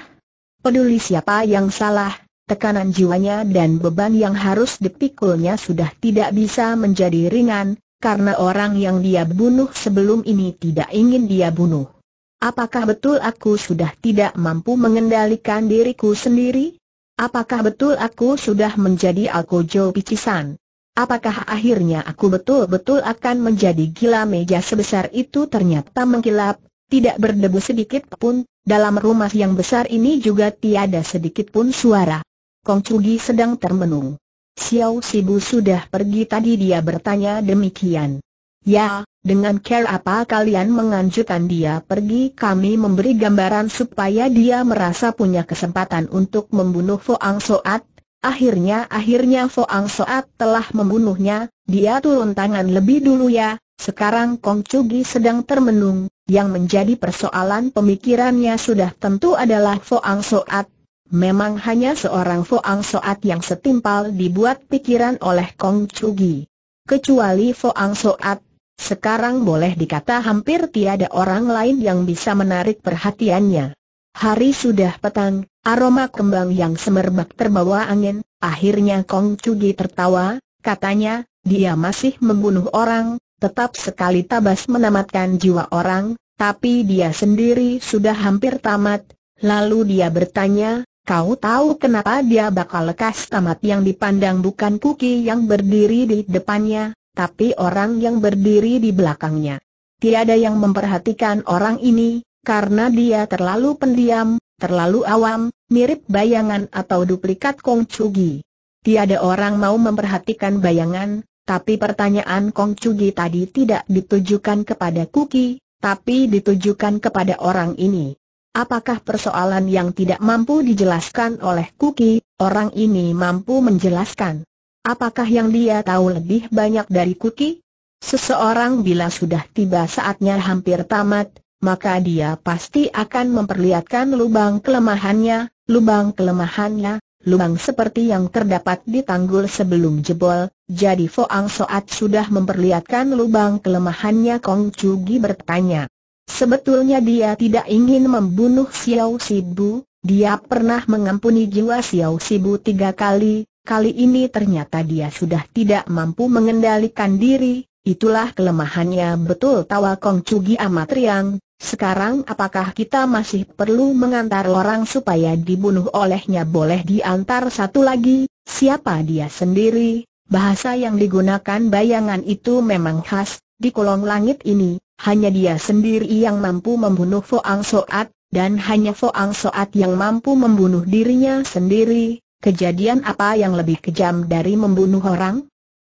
Peduli siapa yang salah, tekanan jiwanya dan beban yang harus dipikulnya sudah tidak bisa menjadi ringan, karena orang yang dia bunuh sebelum ini tidak ingin dia bunuh. Apakah betul aku sudah tidak mampu mengendalikan diriku sendiri? Apakah betul aku sudah menjadi alkojo picisan? Apakah akhirnya aku betul-betul akan menjadi gila meja sebesar itu ternyata mengkilap, tidak berdebu sedikit pun, dalam rumah yang besar ini juga tiada sedikit pun suara. Kong Cugi sedang termenung. Xiao Sibu sudah pergi tadi dia bertanya demikian. Ya, dengan care apa kalian menganjurkan dia pergi kami memberi gambaran supaya dia merasa punya kesempatan untuk membunuh Foang Soat. Akhirnya-akhirnya Foang Soat telah membunuhnya, dia turun tangan lebih dulu ya, sekarang Kong Cugi sedang termenung, yang menjadi persoalan pemikirannya sudah tentu adalah Foang Soat. Memang hanya seorang Foang Soat yang setimpal dibuat pikiran oleh Kong Chugi. Kecuali Foang Soat, sekarang boleh dikata hampir tiada orang lain yang bisa menarik perhatiannya. Hari sudah petang, aroma kembang yang semerbak terbawa angin, akhirnya Kong Chugi tertawa, katanya, dia masih membunuh orang, tetap sekali tabas menamatkan jiwa orang, tapi dia sendiri sudah hampir tamat, lalu dia bertanya, kau tahu kenapa dia bakal lekas tamat yang dipandang bukan kuki yang berdiri di depannya, tapi orang yang berdiri di belakangnya. Tiada yang memperhatikan orang ini, karena dia terlalu pendiam, terlalu awam, mirip bayangan atau duplikat Kong Chugi. Tiada orang mau memperhatikan bayangan, tapi pertanyaan Kong Cugi tadi tidak ditujukan kepada Kuki, tapi ditujukan kepada orang ini. Apakah persoalan yang tidak mampu dijelaskan oleh Kuki, orang ini mampu menjelaskan? Apakah yang dia tahu lebih banyak dari Kuki? Seseorang bila sudah tiba saatnya hampir tamat, maka dia pasti akan memperlihatkan lubang kelemahannya, lubang kelemahannya, lubang seperti yang terdapat di tanggul sebelum jebol, jadi Foang Soat sudah memperlihatkan lubang kelemahannya Kong Chugi bertanya. Sebetulnya dia tidak ingin membunuh Xiao Sibu, dia pernah mengampuni jiwa Xiao Sibu tiga kali, kali ini ternyata dia sudah tidak mampu mengendalikan diri, itulah kelemahannya betul tawa Kong Chugi amat riang, sekarang apakah kita masih perlu mengantar orang supaya dibunuh olehnya boleh diantar satu lagi, siapa dia sendiri? Bahasa yang digunakan bayangan itu memang khas, di kolong langit ini, hanya dia sendiri yang mampu membunuh Foang Soat, dan hanya Foang Soat yang mampu membunuh dirinya sendiri. Kejadian apa yang lebih kejam dari membunuh orang?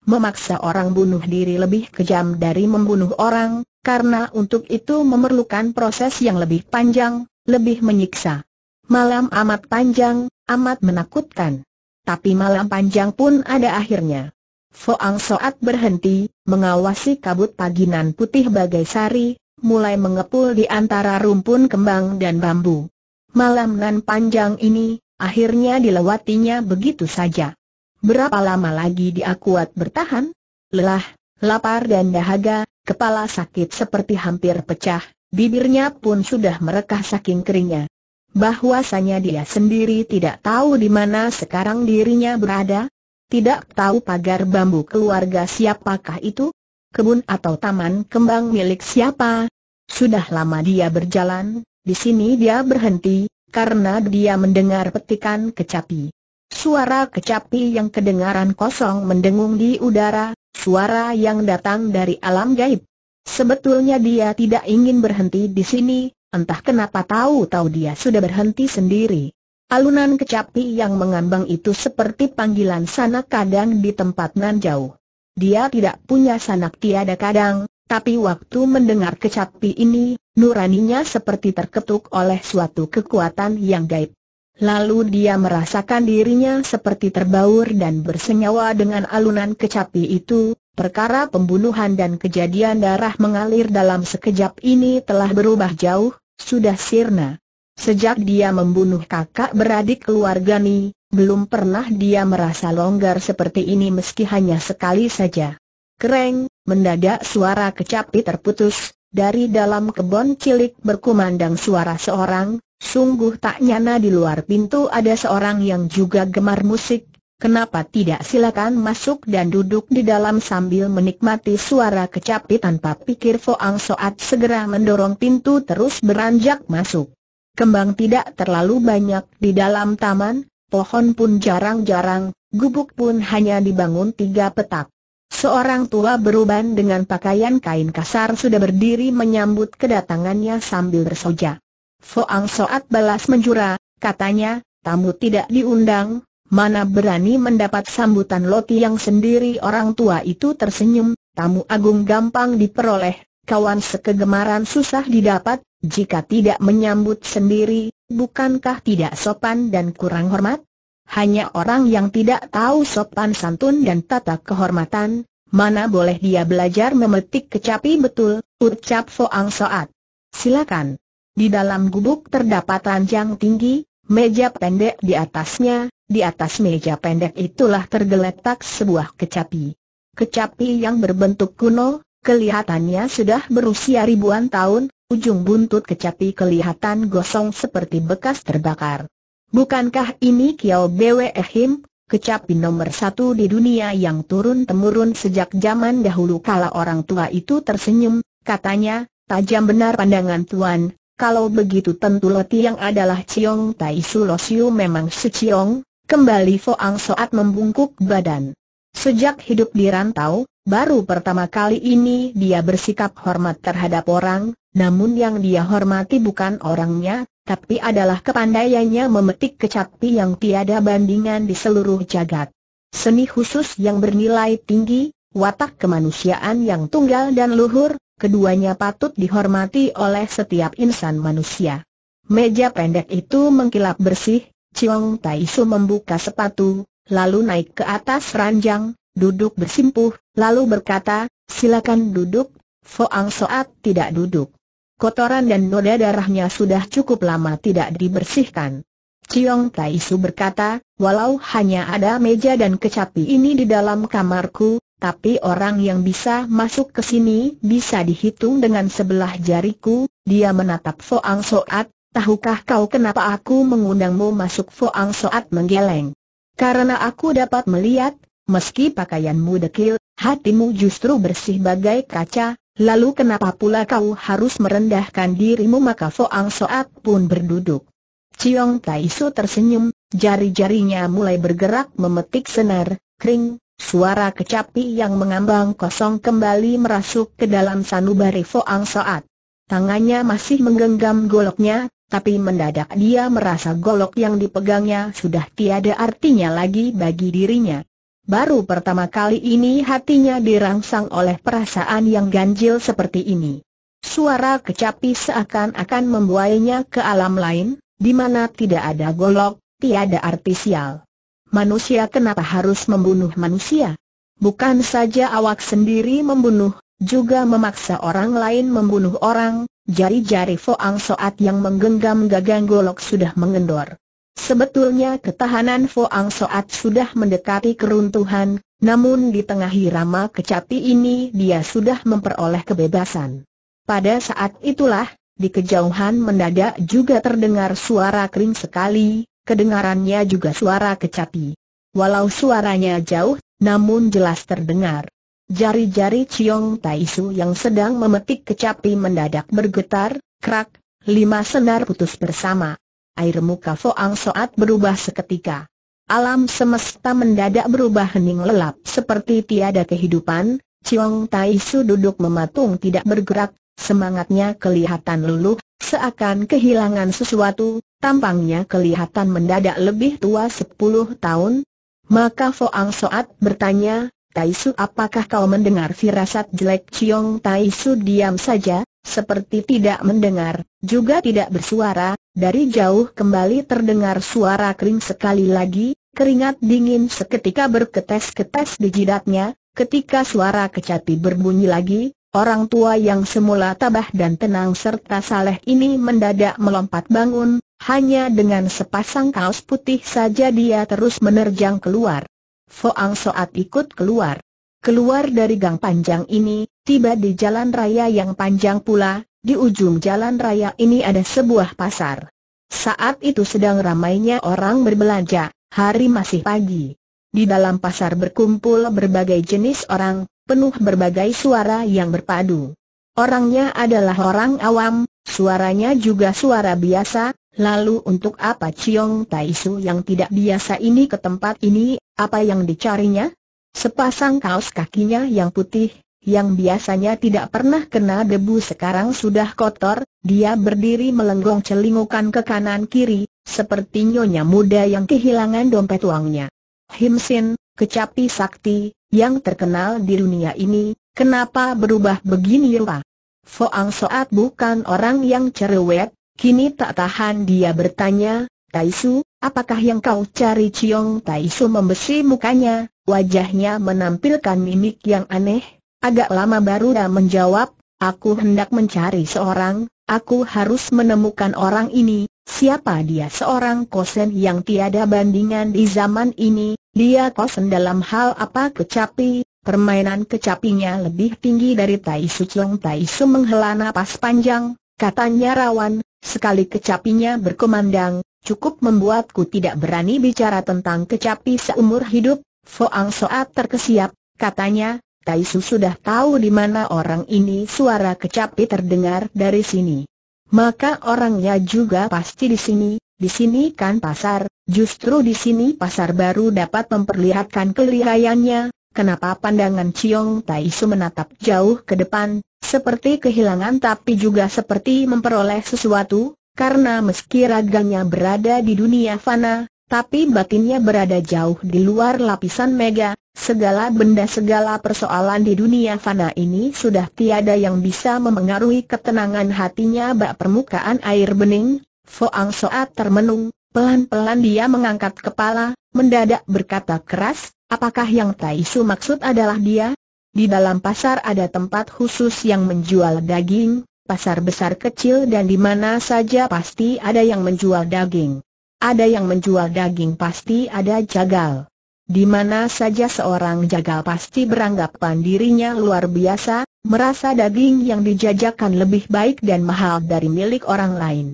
Memaksa orang bunuh diri lebih kejam dari membunuh orang, karena untuk itu memerlukan proses yang lebih panjang, lebih menyiksa. Malam amat panjang, amat menakutkan. Tapi malam panjang pun ada akhirnya. Foang Soat berhenti, mengawasi kabut paginan putih bagai sari, mulai mengepul di antara rumpun kembang dan bambu. Malam nan panjang ini, akhirnya dilewatinya begitu saja. Berapa lama lagi dia kuat bertahan? Lelah, lapar dan dahaga, Kepala sakit seperti hampir pecah, bibirnya pun sudah merekah saking keringnya. Bahwasanya dia sendiri tidak tahu di mana sekarang dirinya berada? Tidak tahu pagar bambu keluarga siapakah itu? Kebun atau taman kembang milik siapa? Sudah lama dia berjalan, di sini dia berhenti, karena dia mendengar petikan kecapi. Suara kecapi yang kedengaran kosong mendengung di udara, Suara yang datang dari alam gaib. Sebetulnya dia tidak ingin berhenti di sini, entah kenapa tahu-tahu dia sudah berhenti sendiri. Alunan kecapi yang mengambang itu seperti panggilan sanak kadang di tempat nan jauh. Dia tidak punya sanak tiada kadang, tapi waktu mendengar kecapi ini, nuraninya seperti terketuk oleh suatu kekuatan yang gaib. Lalu dia merasakan dirinya seperti terbaur dan bersenyawa dengan alunan kecapi itu, perkara pembunuhan dan kejadian darah mengalir dalam sekejap ini telah berubah jauh, sudah sirna. Sejak dia membunuh kakak beradik keluarga Ni, belum pernah dia merasa longgar seperti ini meski hanya sekali saja. Kereng, mendadak suara kecapi terputus, dari dalam kebon cilik berkumandang suara seorang, Sungguh tak nyana di luar pintu ada seorang yang juga gemar musik, kenapa tidak silakan masuk dan duduk di dalam sambil menikmati suara kecapi tanpa pikir Foang Soat segera mendorong pintu terus beranjak masuk. Kembang tidak terlalu banyak di dalam taman, pohon pun jarang-jarang, gubuk pun hanya dibangun tiga petak. Seorang tua beruban dengan pakaian kain kasar sudah berdiri menyambut kedatangannya sambil bersoja. Foang Soat balas menjura, katanya, tamu tidak diundang, mana berani mendapat sambutan Loti yang sendiri orang tua itu tersenyum, tamu agung gampang diperoleh, kawan sekegemaran susah didapat, jika tidak menyambut sendiri, bukankah tidak sopan dan kurang hormat? Hanya orang yang tidak tahu sopan santun dan tata kehormatan, mana boleh dia belajar memetik kecapi betul, ucap Foang Soat. Silakan. Di dalam gubuk terdapat ranjang tinggi, meja pendek di atasnya, di atas meja pendek itulah tergeletak sebuah kecapi. Kecapi yang berbentuk kuno, kelihatannya sudah berusia ribuan tahun, ujung buntut kecapi kelihatan gosong seperti bekas terbakar. Bukankah ini Kiao Bwe Ehim, kecapi nomor satu di dunia yang turun-temurun sejak zaman dahulu kala orang tua itu tersenyum, katanya, tajam benar pandangan Tuan, kalau begitu tentu Leti yang adalah Ciong Tai Sulosiu memang seciong, kembali Ang Soat membungkuk badan. Sejak hidup di rantau, baru pertama kali ini dia bersikap hormat terhadap orang, namun yang dia hormati bukan orangnya, tapi adalah kepandaiannya memetik kecapi yang tiada bandingan di seluruh jagat. Seni khusus yang bernilai tinggi, watak kemanusiaan yang tunggal dan luhur, keduanya patut dihormati oleh setiap insan manusia. Meja pendek itu mengkilap bersih, Chiong Tai Su membuka sepatu, lalu naik ke atas ranjang, duduk bersimpuh, lalu berkata, silakan duduk, Foang Soat tidak duduk. Kotoran dan noda darahnya sudah cukup lama tidak dibersihkan. Chiong Tai Su berkata, walau hanya ada meja dan kecapi ini di dalam kamarku, tapi orang yang bisa masuk ke sini bisa dihitung dengan sebelah jariku, dia menatap Foang Soat, tahukah kau kenapa aku mengundangmu masuk Foang Soat menggeleng? Karena aku dapat melihat, meski pakaianmu dekil, hatimu justru bersih bagai kaca, lalu kenapa pula kau harus merendahkan dirimu maka Foang Soat pun berduduk. Ciong Taisu tersenyum, jari-jarinya mulai bergerak memetik senar, kring, Suara kecapi yang mengambang kosong kembali merasuk ke dalam sanubari Foang Soat. Tangannya masih menggenggam goloknya, tapi mendadak dia merasa golok yang dipegangnya sudah tiada artinya lagi bagi dirinya. Baru pertama kali ini hatinya dirangsang oleh perasaan yang ganjil seperti ini. Suara kecapi seakan-akan membuainya ke alam lain, di mana tidak ada golok, tiada artisial manusia kenapa harus membunuh manusia? Bukan saja awak sendiri membunuh, juga memaksa orang lain membunuh orang, jari-jari Foang Soat yang menggenggam gagang golok sudah mengendor. Sebetulnya ketahanan Foang Soat sudah mendekati keruntuhan, namun di tengah Hirama kecapi ini dia sudah memperoleh kebebasan. Pada saat itulah, di kejauhan mendadak juga terdengar suara kering sekali, kedengarannya juga suara kecapi. Walau suaranya jauh, namun jelas terdengar. Jari-jari Ciong Taisu yang sedang memetik kecapi mendadak bergetar, krak, lima senar putus bersama. Air muka Foang Soat berubah seketika. Alam semesta mendadak berubah hening lelap seperti tiada kehidupan, Ciong Taisu duduk mematung tidak bergerak, semangatnya kelihatan luluh, seakan kehilangan sesuatu, Tampangnya kelihatan mendadak lebih tua 10 tahun. Maka Foang Soat bertanya, Taisu apakah kau mendengar firasat jelek Chiong Taisu diam saja, seperti tidak mendengar, juga tidak bersuara, dari jauh kembali terdengar suara kering sekali lagi, keringat dingin seketika berketes-ketes di jidatnya, ketika suara kecapi berbunyi lagi, Orang tua yang semula tabah dan tenang serta saleh ini mendadak melompat bangun, hanya dengan sepasang kaos putih saja dia terus menerjang keluar. Foang Soat ikut keluar. Keluar dari gang panjang ini, tiba di jalan raya yang panjang pula, di ujung jalan raya ini ada sebuah pasar. Saat itu sedang ramainya orang berbelanja, hari masih pagi. Di dalam pasar berkumpul berbagai jenis orang, penuh berbagai suara yang berpadu. Orangnya adalah orang awam, suaranya juga suara biasa, lalu untuk apa Ciong Tai yang tidak biasa ini ke tempat ini, apa yang dicarinya? Sepasang kaos kakinya yang putih, yang biasanya tidak pernah kena debu sekarang sudah kotor, dia berdiri melenggong celingukan ke kanan kiri, seperti nyonya muda yang kehilangan dompet uangnya. Himsin, kecapi sakti, yang terkenal di dunia ini, kenapa berubah begini rupa? Foang Soat bukan orang yang cerewet, kini tak tahan dia bertanya, Taisu, apakah yang kau cari Ciong Taisu membesi mukanya, wajahnya menampilkan mimik yang aneh, agak lama baru dia menjawab, aku hendak mencari seorang, aku harus menemukan orang ini, siapa dia seorang kosen yang tiada bandingan di zaman ini, dia kosen dalam hal apa kecapi, permainan kecapinya lebih tinggi dari Tai Su Chong Tai Su menghela napas panjang, katanya rawan, sekali kecapinya berkemandang, cukup membuatku tidak berani bicara tentang kecapi seumur hidup, Foang Soat terkesiap, katanya, Tai Su sudah tahu di mana orang ini suara kecapi terdengar dari sini. Maka orangnya juga pasti di sini, di sini kan pasar, justru di sini pasar baru dapat memperlihatkan kelihayannya. kenapa pandangan Ciong Tai menatap jauh ke depan, seperti kehilangan tapi juga seperti memperoleh sesuatu, karena meski raganya berada di dunia fana, tapi batinnya berada jauh di luar lapisan mega, segala benda segala persoalan di dunia fana ini sudah tiada yang bisa memengaruhi ketenangan hatinya bak permukaan air bening, Foang Soat termenung, pelan-pelan dia mengangkat kepala, mendadak berkata keras, apakah yang Tai Su maksud adalah dia? Di dalam pasar ada tempat khusus yang menjual daging, pasar besar kecil dan di mana saja pasti ada yang menjual daging. Ada yang menjual daging pasti ada jagal. Di mana saja seorang jagal pasti beranggapan dirinya luar biasa, merasa daging yang dijajakan lebih baik dan mahal dari milik orang lain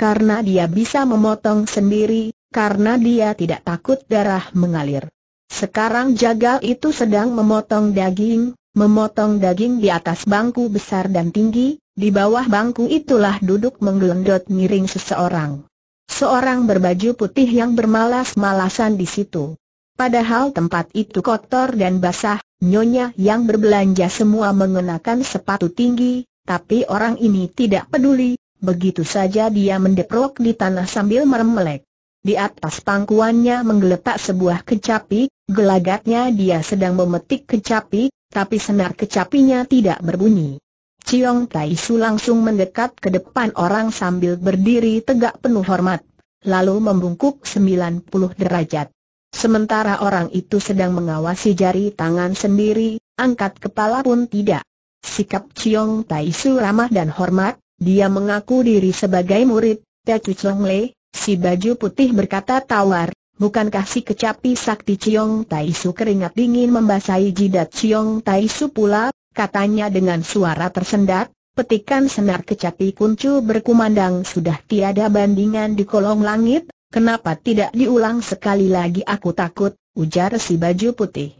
karena dia bisa memotong sendiri, karena dia tidak takut darah mengalir. Sekarang Jagal itu sedang memotong daging, memotong daging di atas bangku besar dan tinggi, di bawah bangku itulah duduk menggelendot miring seseorang. Seorang berbaju putih yang bermalas-malasan di situ. Padahal tempat itu kotor dan basah, nyonya yang berbelanja semua mengenakan sepatu tinggi, tapi orang ini tidak peduli, Begitu saja dia mendeprok di tanah sambil meremelek. Di atas pangkuannya menggeletak sebuah kecapi, gelagatnya dia sedang memetik kecapi, tapi senar kecapinya tidak berbunyi. Ciong Tai Su langsung mendekat ke depan orang sambil berdiri tegak penuh hormat, lalu membungkuk 90 derajat. Sementara orang itu sedang mengawasi jari tangan sendiri, angkat kepala pun tidak. Sikap Ciong Tai Su ramah dan hormat, dia mengaku diri sebagai murid, Tecu Chong Le, si baju putih berkata tawar, bukankah si kecapi sakti Chiong Tai keringat dingin membasahi jidat Chiong Tai pula, katanya dengan suara tersendat, petikan senar kecapi kuncu berkumandang sudah tiada bandingan di kolong langit, kenapa tidak diulang sekali lagi aku takut, ujar si baju putih.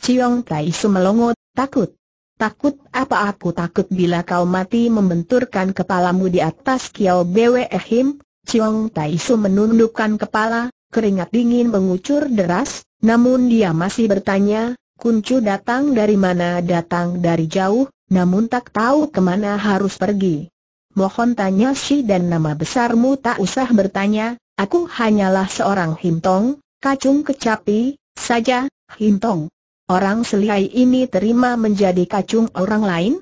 Ciong Tai Su melongot, takut. Takut apa aku takut bila kau mati membenturkan kepalamu di atas Kiao Bwe ehim, Chiong Taisu menundukkan kepala, keringat dingin mengucur deras, namun dia masih bertanya, Kuncu datang dari mana datang dari jauh, namun tak tahu kemana harus pergi. Mohon tanya si dan nama besarmu tak usah bertanya, aku hanyalah seorang himtong, kacung kecapi, saja, himtong. Orang seliai ini terima menjadi kacung orang lain?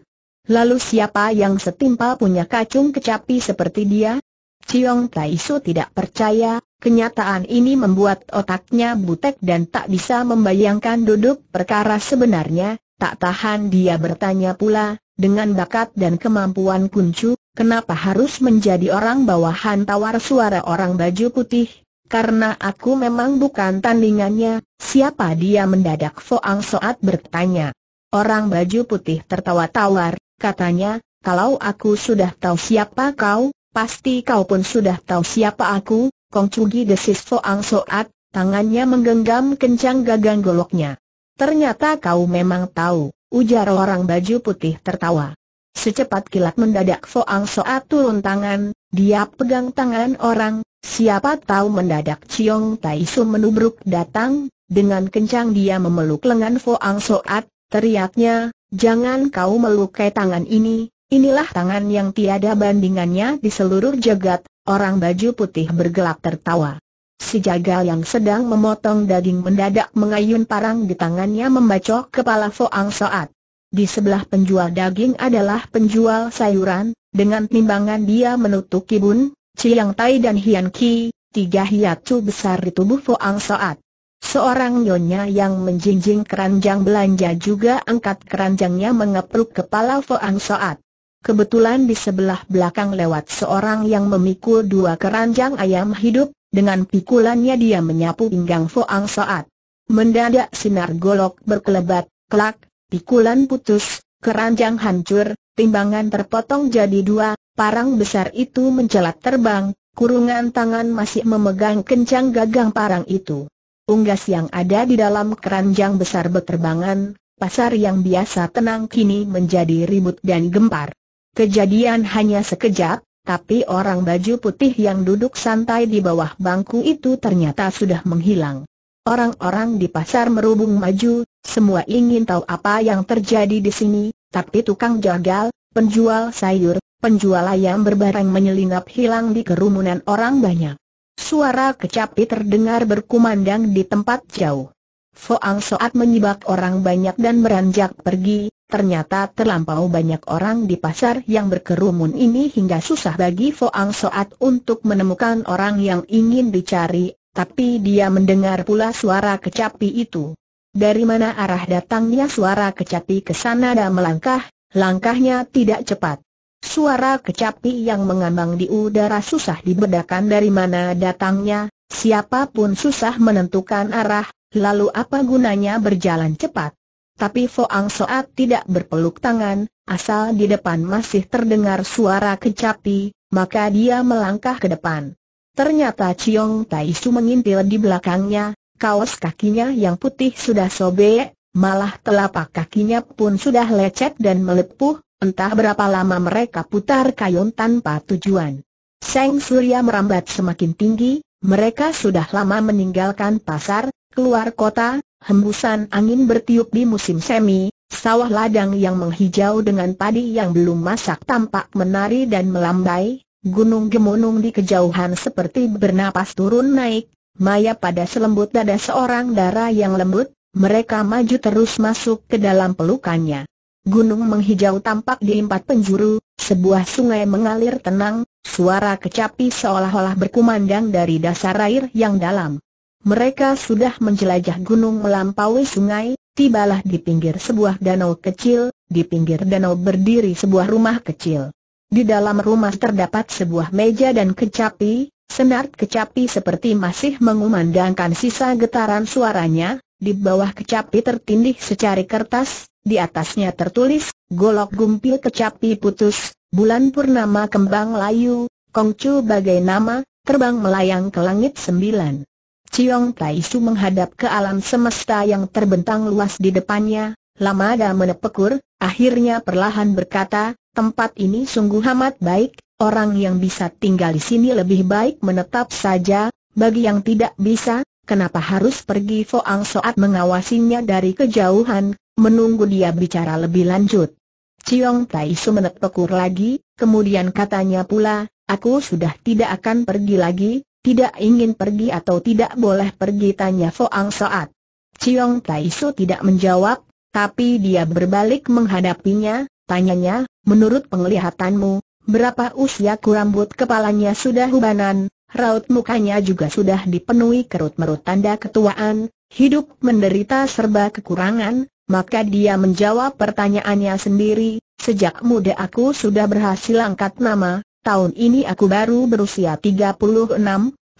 Lalu siapa yang setimpal punya kacung kecapi seperti dia? Ciong Taisu tidak percaya, kenyataan ini membuat otaknya butek dan tak bisa membayangkan duduk perkara sebenarnya, tak tahan dia bertanya pula, dengan bakat dan kemampuan kuncu, kenapa harus menjadi orang bawahan tawar suara orang baju putih, karena aku memang bukan tandingannya, siapa dia mendadak Foang Soat bertanya. Orang baju putih tertawa tawar, katanya, kalau aku sudah tahu siapa kau, pasti kau pun sudah tahu siapa aku, Kong Cugi desis Foang Soat, tangannya menggenggam kencang gagang goloknya. Ternyata kau memang tahu, ujar orang baju putih tertawa. Secepat kilat mendadak Foang Soat turun tangan, dia pegang tangan orang, Siapa tahu mendadak Ciong Tai Su menubruk datang, dengan kencang dia memeluk lengan Foang Soat, teriaknya, jangan kau melukai tangan ini, inilah tangan yang tiada bandingannya di seluruh jagat, orang baju putih bergelak tertawa. Si jagal yang sedang memotong daging mendadak mengayun parang di tangannya membacok kepala Foang Soat. Di sebelah penjual daging adalah penjual sayuran, dengan timbangan dia menutup kibun, Chiang Tai dan Hian Ki, tiga hiatu besar di tubuh Foang Saat. Seorang nyonya yang menjinjing keranjang belanja juga angkat keranjangnya mengepruk kepala Foang Saat. Kebetulan di sebelah belakang lewat seorang yang memikul dua keranjang ayam hidup, dengan pikulannya dia menyapu pinggang Foang Saat. Mendadak sinar golok berkelebat, kelak, pikulan putus, keranjang hancur, timbangan terpotong jadi dua, Parang besar itu menjelat terbang, kurungan tangan masih memegang kencang gagang parang itu. Unggas yang ada di dalam keranjang besar beterbangan, pasar yang biasa tenang kini menjadi ribut dan gempar. Kejadian hanya sekejap, tapi orang baju putih yang duduk santai di bawah bangku itu ternyata sudah menghilang. Orang-orang di pasar merubung maju, semua ingin tahu apa yang terjadi di sini, tapi tukang jagal, penjual sayur, penjual ayam berbarang menyelinap hilang di kerumunan orang banyak. Suara kecapi terdengar berkumandang di tempat jauh. Foang Soat menyibak orang banyak dan beranjak pergi, ternyata terlampau banyak orang di pasar yang berkerumun ini hingga susah bagi Foang Soat untuk menemukan orang yang ingin dicari, tapi dia mendengar pula suara kecapi itu. Dari mana arah datangnya suara kecapi ke sana dan melangkah, langkahnya tidak cepat. Suara kecapi yang mengambang di udara susah dibedakan dari mana datangnya, siapapun susah menentukan arah, lalu apa gunanya berjalan cepat. Tapi Foang Soat tidak berpeluk tangan, asal di depan masih terdengar suara kecapi, maka dia melangkah ke depan. Ternyata Ciong Tai Su mengintil di belakangnya, kaos kakinya yang putih sudah sobek, malah telapak kakinya pun sudah lecet dan melepuh, Entah berapa lama mereka putar kayon tanpa tujuan. Seng Surya merambat semakin tinggi, mereka sudah lama meninggalkan pasar, keluar kota, hembusan angin bertiup di musim semi, sawah ladang yang menghijau dengan padi yang belum masak tampak menari dan melambai, gunung gemunung di kejauhan seperti bernapas turun naik, maya pada selembut dada seorang darah yang lembut, mereka maju terus masuk ke dalam pelukannya gunung menghijau tampak di empat penjuru, sebuah sungai mengalir tenang, suara kecapi seolah-olah berkumandang dari dasar air yang dalam. Mereka sudah menjelajah gunung melampaui sungai, tibalah di pinggir sebuah danau kecil, di pinggir danau berdiri sebuah rumah kecil. Di dalam rumah terdapat sebuah meja dan kecapi, senar kecapi seperti masih mengumandangkan sisa getaran suaranya, di bawah kecapi tertindih secari kertas, di atasnya tertulis, Golok Gumpil Kecapi Putus, Bulan Purnama Kembang Layu, Kongcu bagai nama, terbang melayang ke langit sembilan. Ciong Tai menghadap ke alam semesta yang terbentang luas di depannya, lama ada menepekur, akhirnya perlahan berkata, tempat ini sungguh amat baik, orang yang bisa tinggal di sini lebih baik menetap saja, bagi yang tidak bisa, kenapa harus pergi Foang Soat mengawasinya dari kejauhan, menunggu dia bicara lebih lanjut. Ciong Tai Su menepukur lagi, kemudian katanya pula, aku sudah tidak akan pergi lagi, tidak ingin pergi atau tidak boleh pergi tanya Foang Soat. Ciong Tai Su tidak menjawab, tapi dia berbalik menghadapinya, tanyanya, menurut penglihatanmu, berapa usia rambut kepalanya sudah hubanan, raut mukanya juga sudah dipenuhi kerut-merut tanda ketuaan, hidup menderita serba kekurangan, maka dia menjawab pertanyaannya sendiri, sejak muda aku sudah berhasil angkat nama, tahun ini aku baru berusia 36,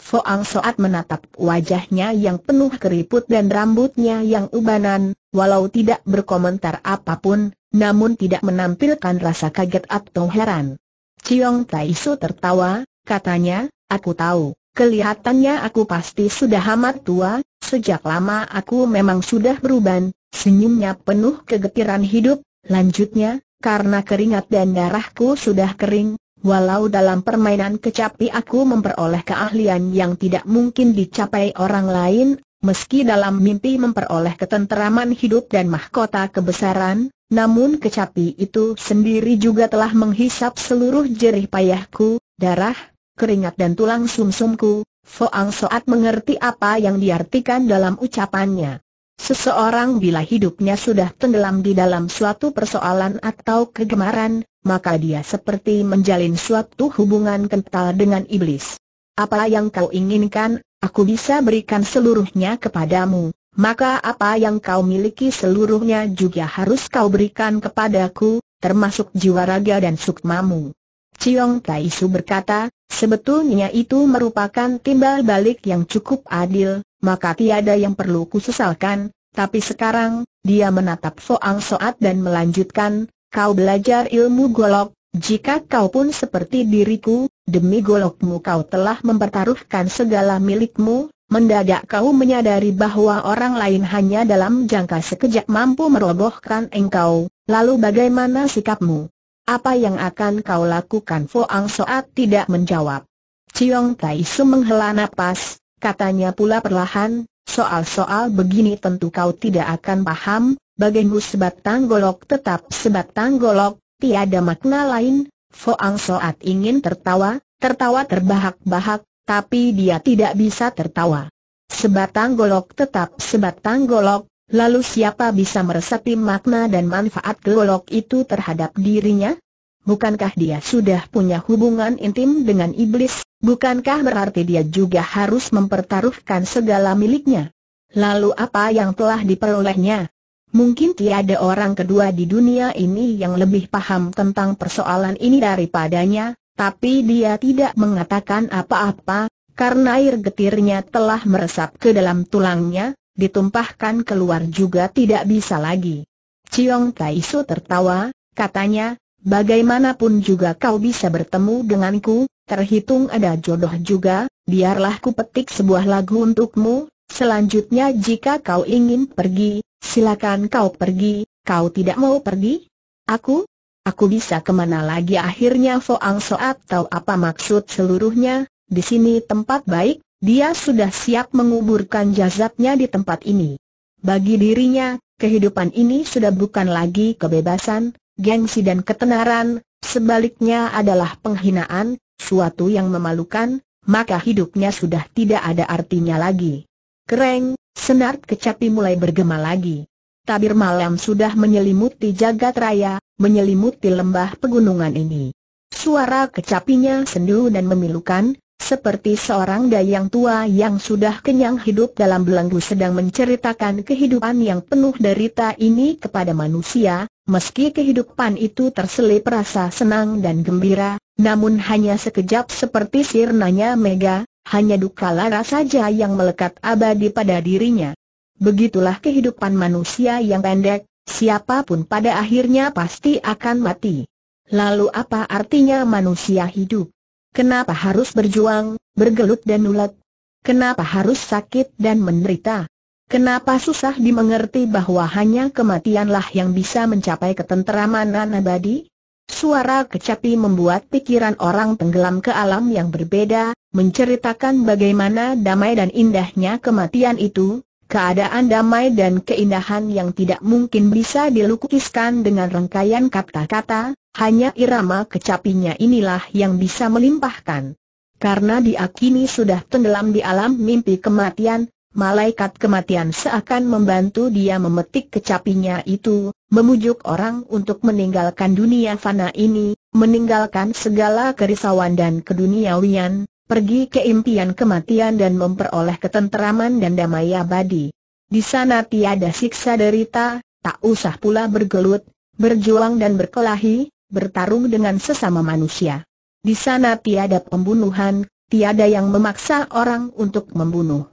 Foang Soat menatap wajahnya yang penuh keriput dan rambutnya yang ubanan, walau tidak berkomentar apapun, namun tidak menampilkan rasa kaget atau heran. Ciong Tai tertawa, katanya, aku tahu, kelihatannya aku pasti sudah amat tua, sejak lama aku memang sudah berubah, Senyumnya penuh kegetiran hidup, lanjutnya, karena keringat dan darahku sudah kering, walau dalam permainan kecapi aku memperoleh keahlian yang tidak mungkin dicapai orang lain, meski dalam mimpi memperoleh ketenteraman hidup dan mahkota kebesaran, namun kecapi itu sendiri juga telah menghisap seluruh jerih payahku, darah, keringat dan tulang sumsumku. Foang Soat mengerti apa yang diartikan dalam ucapannya. Seseorang bila hidupnya sudah tenggelam di dalam suatu persoalan atau kegemaran, maka dia seperti menjalin suatu hubungan kental dengan iblis. Apa yang kau inginkan, aku bisa berikan seluruhnya kepadamu, maka apa yang kau miliki seluruhnya juga harus kau berikan kepadaku, termasuk jiwa raga dan sukmamu. Ciong Tai Su berkata, sebetulnya itu merupakan timbal balik yang cukup adil, maka tiada yang perlu kusesalkan, tapi sekarang, dia menatap Soang Soat dan melanjutkan, kau belajar ilmu golok, jika kau pun seperti diriku, demi golokmu kau telah mempertaruhkan segala milikmu, mendadak kau menyadari bahwa orang lain hanya dalam jangka sekejap mampu merobohkan engkau, lalu bagaimana sikapmu? Apa yang akan kau lakukan Foang Soat tidak menjawab. Ciong Tai Su menghela napas, katanya pula perlahan, soal-soal begini tentu kau tidak akan paham, bagaimu sebatang golok tetap sebatang golok, tiada makna lain, Foang Soat ingin tertawa, tertawa terbahak-bahak, tapi dia tidak bisa tertawa. Sebatang golok tetap sebatang golok, Lalu siapa bisa meresapi makna dan manfaat golok itu terhadap dirinya? Bukankah dia sudah punya hubungan intim dengan iblis? Bukankah berarti dia juga harus mempertaruhkan segala miliknya? Lalu apa yang telah diperolehnya? Mungkin tiada orang kedua di dunia ini yang lebih paham tentang persoalan ini daripadanya, tapi dia tidak mengatakan apa-apa, karena air getirnya telah meresap ke dalam tulangnya, ditumpahkan keluar juga tidak bisa lagi. Ciong Tai tertawa, katanya, bagaimanapun juga kau bisa bertemu denganku, terhitung ada jodoh juga, biarlah ku petik sebuah lagu untukmu, selanjutnya jika kau ingin pergi, silakan kau pergi, kau tidak mau pergi? Aku? Aku bisa kemana lagi akhirnya Foang Soat tahu apa maksud seluruhnya, di sini tempat baik, dia sudah siap menguburkan jasadnya di tempat ini. Bagi dirinya, kehidupan ini sudah bukan lagi kebebasan, gengsi dan ketenaran, sebaliknya adalah penghinaan, suatu yang memalukan, maka hidupnya sudah tidak ada artinya lagi. Kereng, Senar kecapi mulai bergema lagi. Tabir malam sudah menyelimuti jagat raya, menyelimuti lembah pegunungan ini. Suara kecapinya sendu dan memilukan, seperti seorang dayang tua yang sudah kenyang hidup dalam belenggu sedang menceritakan kehidupan yang penuh derita ini kepada manusia, meski kehidupan itu terselip rasa senang dan gembira, namun hanya sekejap seperti sirnanya mega, hanya duka lara saja yang melekat abadi pada dirinya. Begitulah kehidupan manusia yang pendek, siapapun pada akhirnya pasti akan mati. Lalu apa artinya manusia hidup? Kenapa harus berjuang, bergelut dan ulet? Kenapa harus sakit dan menderita? Kenapa susah dimengerti bahwa hanya kematianlah yang bisa mencapai ketenteraman abadi? Suara kecapi membuat pikiran orang tenggelam ke alam yang berbeda, menceritakan bagaimana damai dan indahnya kematian itu, keadaan damai dan keindahan yang tidak mungkin bisa dilukiskan dengan rangkaian kata-kata, hanya irama kecapinya inilah yang bisa melimpahkan. Karena dia kini sudah tenggelam di alam mimpi kematian, malaikat kematian seakan membantu dia memetik kecapinya itu, memujuk orang untuk meninggalkan dunia fana ini, meninggalkan segala kerisauan dan keduniawian, pergi ke impian kematian dan memperoleh ketenteraman dan damai abadi. Di sana tiada siksa derita, tak usah pula bergelut, berjuang dan berkelahi, bertarung dengan sesama manusia. Di sana tiada pembunuhan, tiada yang memaksa orang untuk membunuh.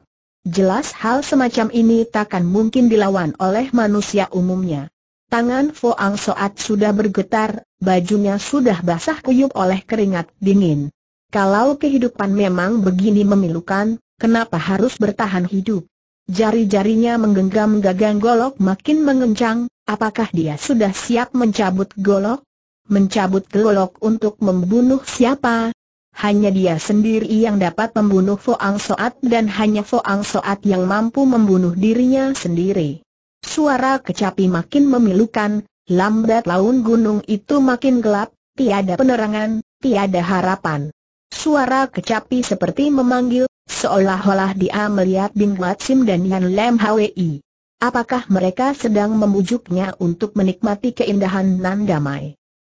Jelas hal semacam ini takkan mungkin dilawan oleh manusia umumnya. Tangan Foang Soat sudah bergetar, bajunya sudah basah kuyup oleh keringat dingin. Kalau kehidupan memang begini memilukan, kenapa harus bertahan hidup? Jari-jarinya menggenggam gagang golok makin mengencang, apakah dia sudah siap mencabut golok? mencabut golok untuk membunuh siapa. Hanya dia sendiri yang dapat membunuh Foang Soat dan hanya Foang Soat yang mampu membunuh dirinya sendiri. Suara kecapi makin memilukan, lambat laun gunung itu makin gelap, tiada penerangan, tiada harapan. Suara kecapi seperti memanggil, seolah-olah dia melihat Bing Sim dan Yan Lem Hwi. Apakah mereka sedang memujuknya untuk menikmati keindahan nan damai?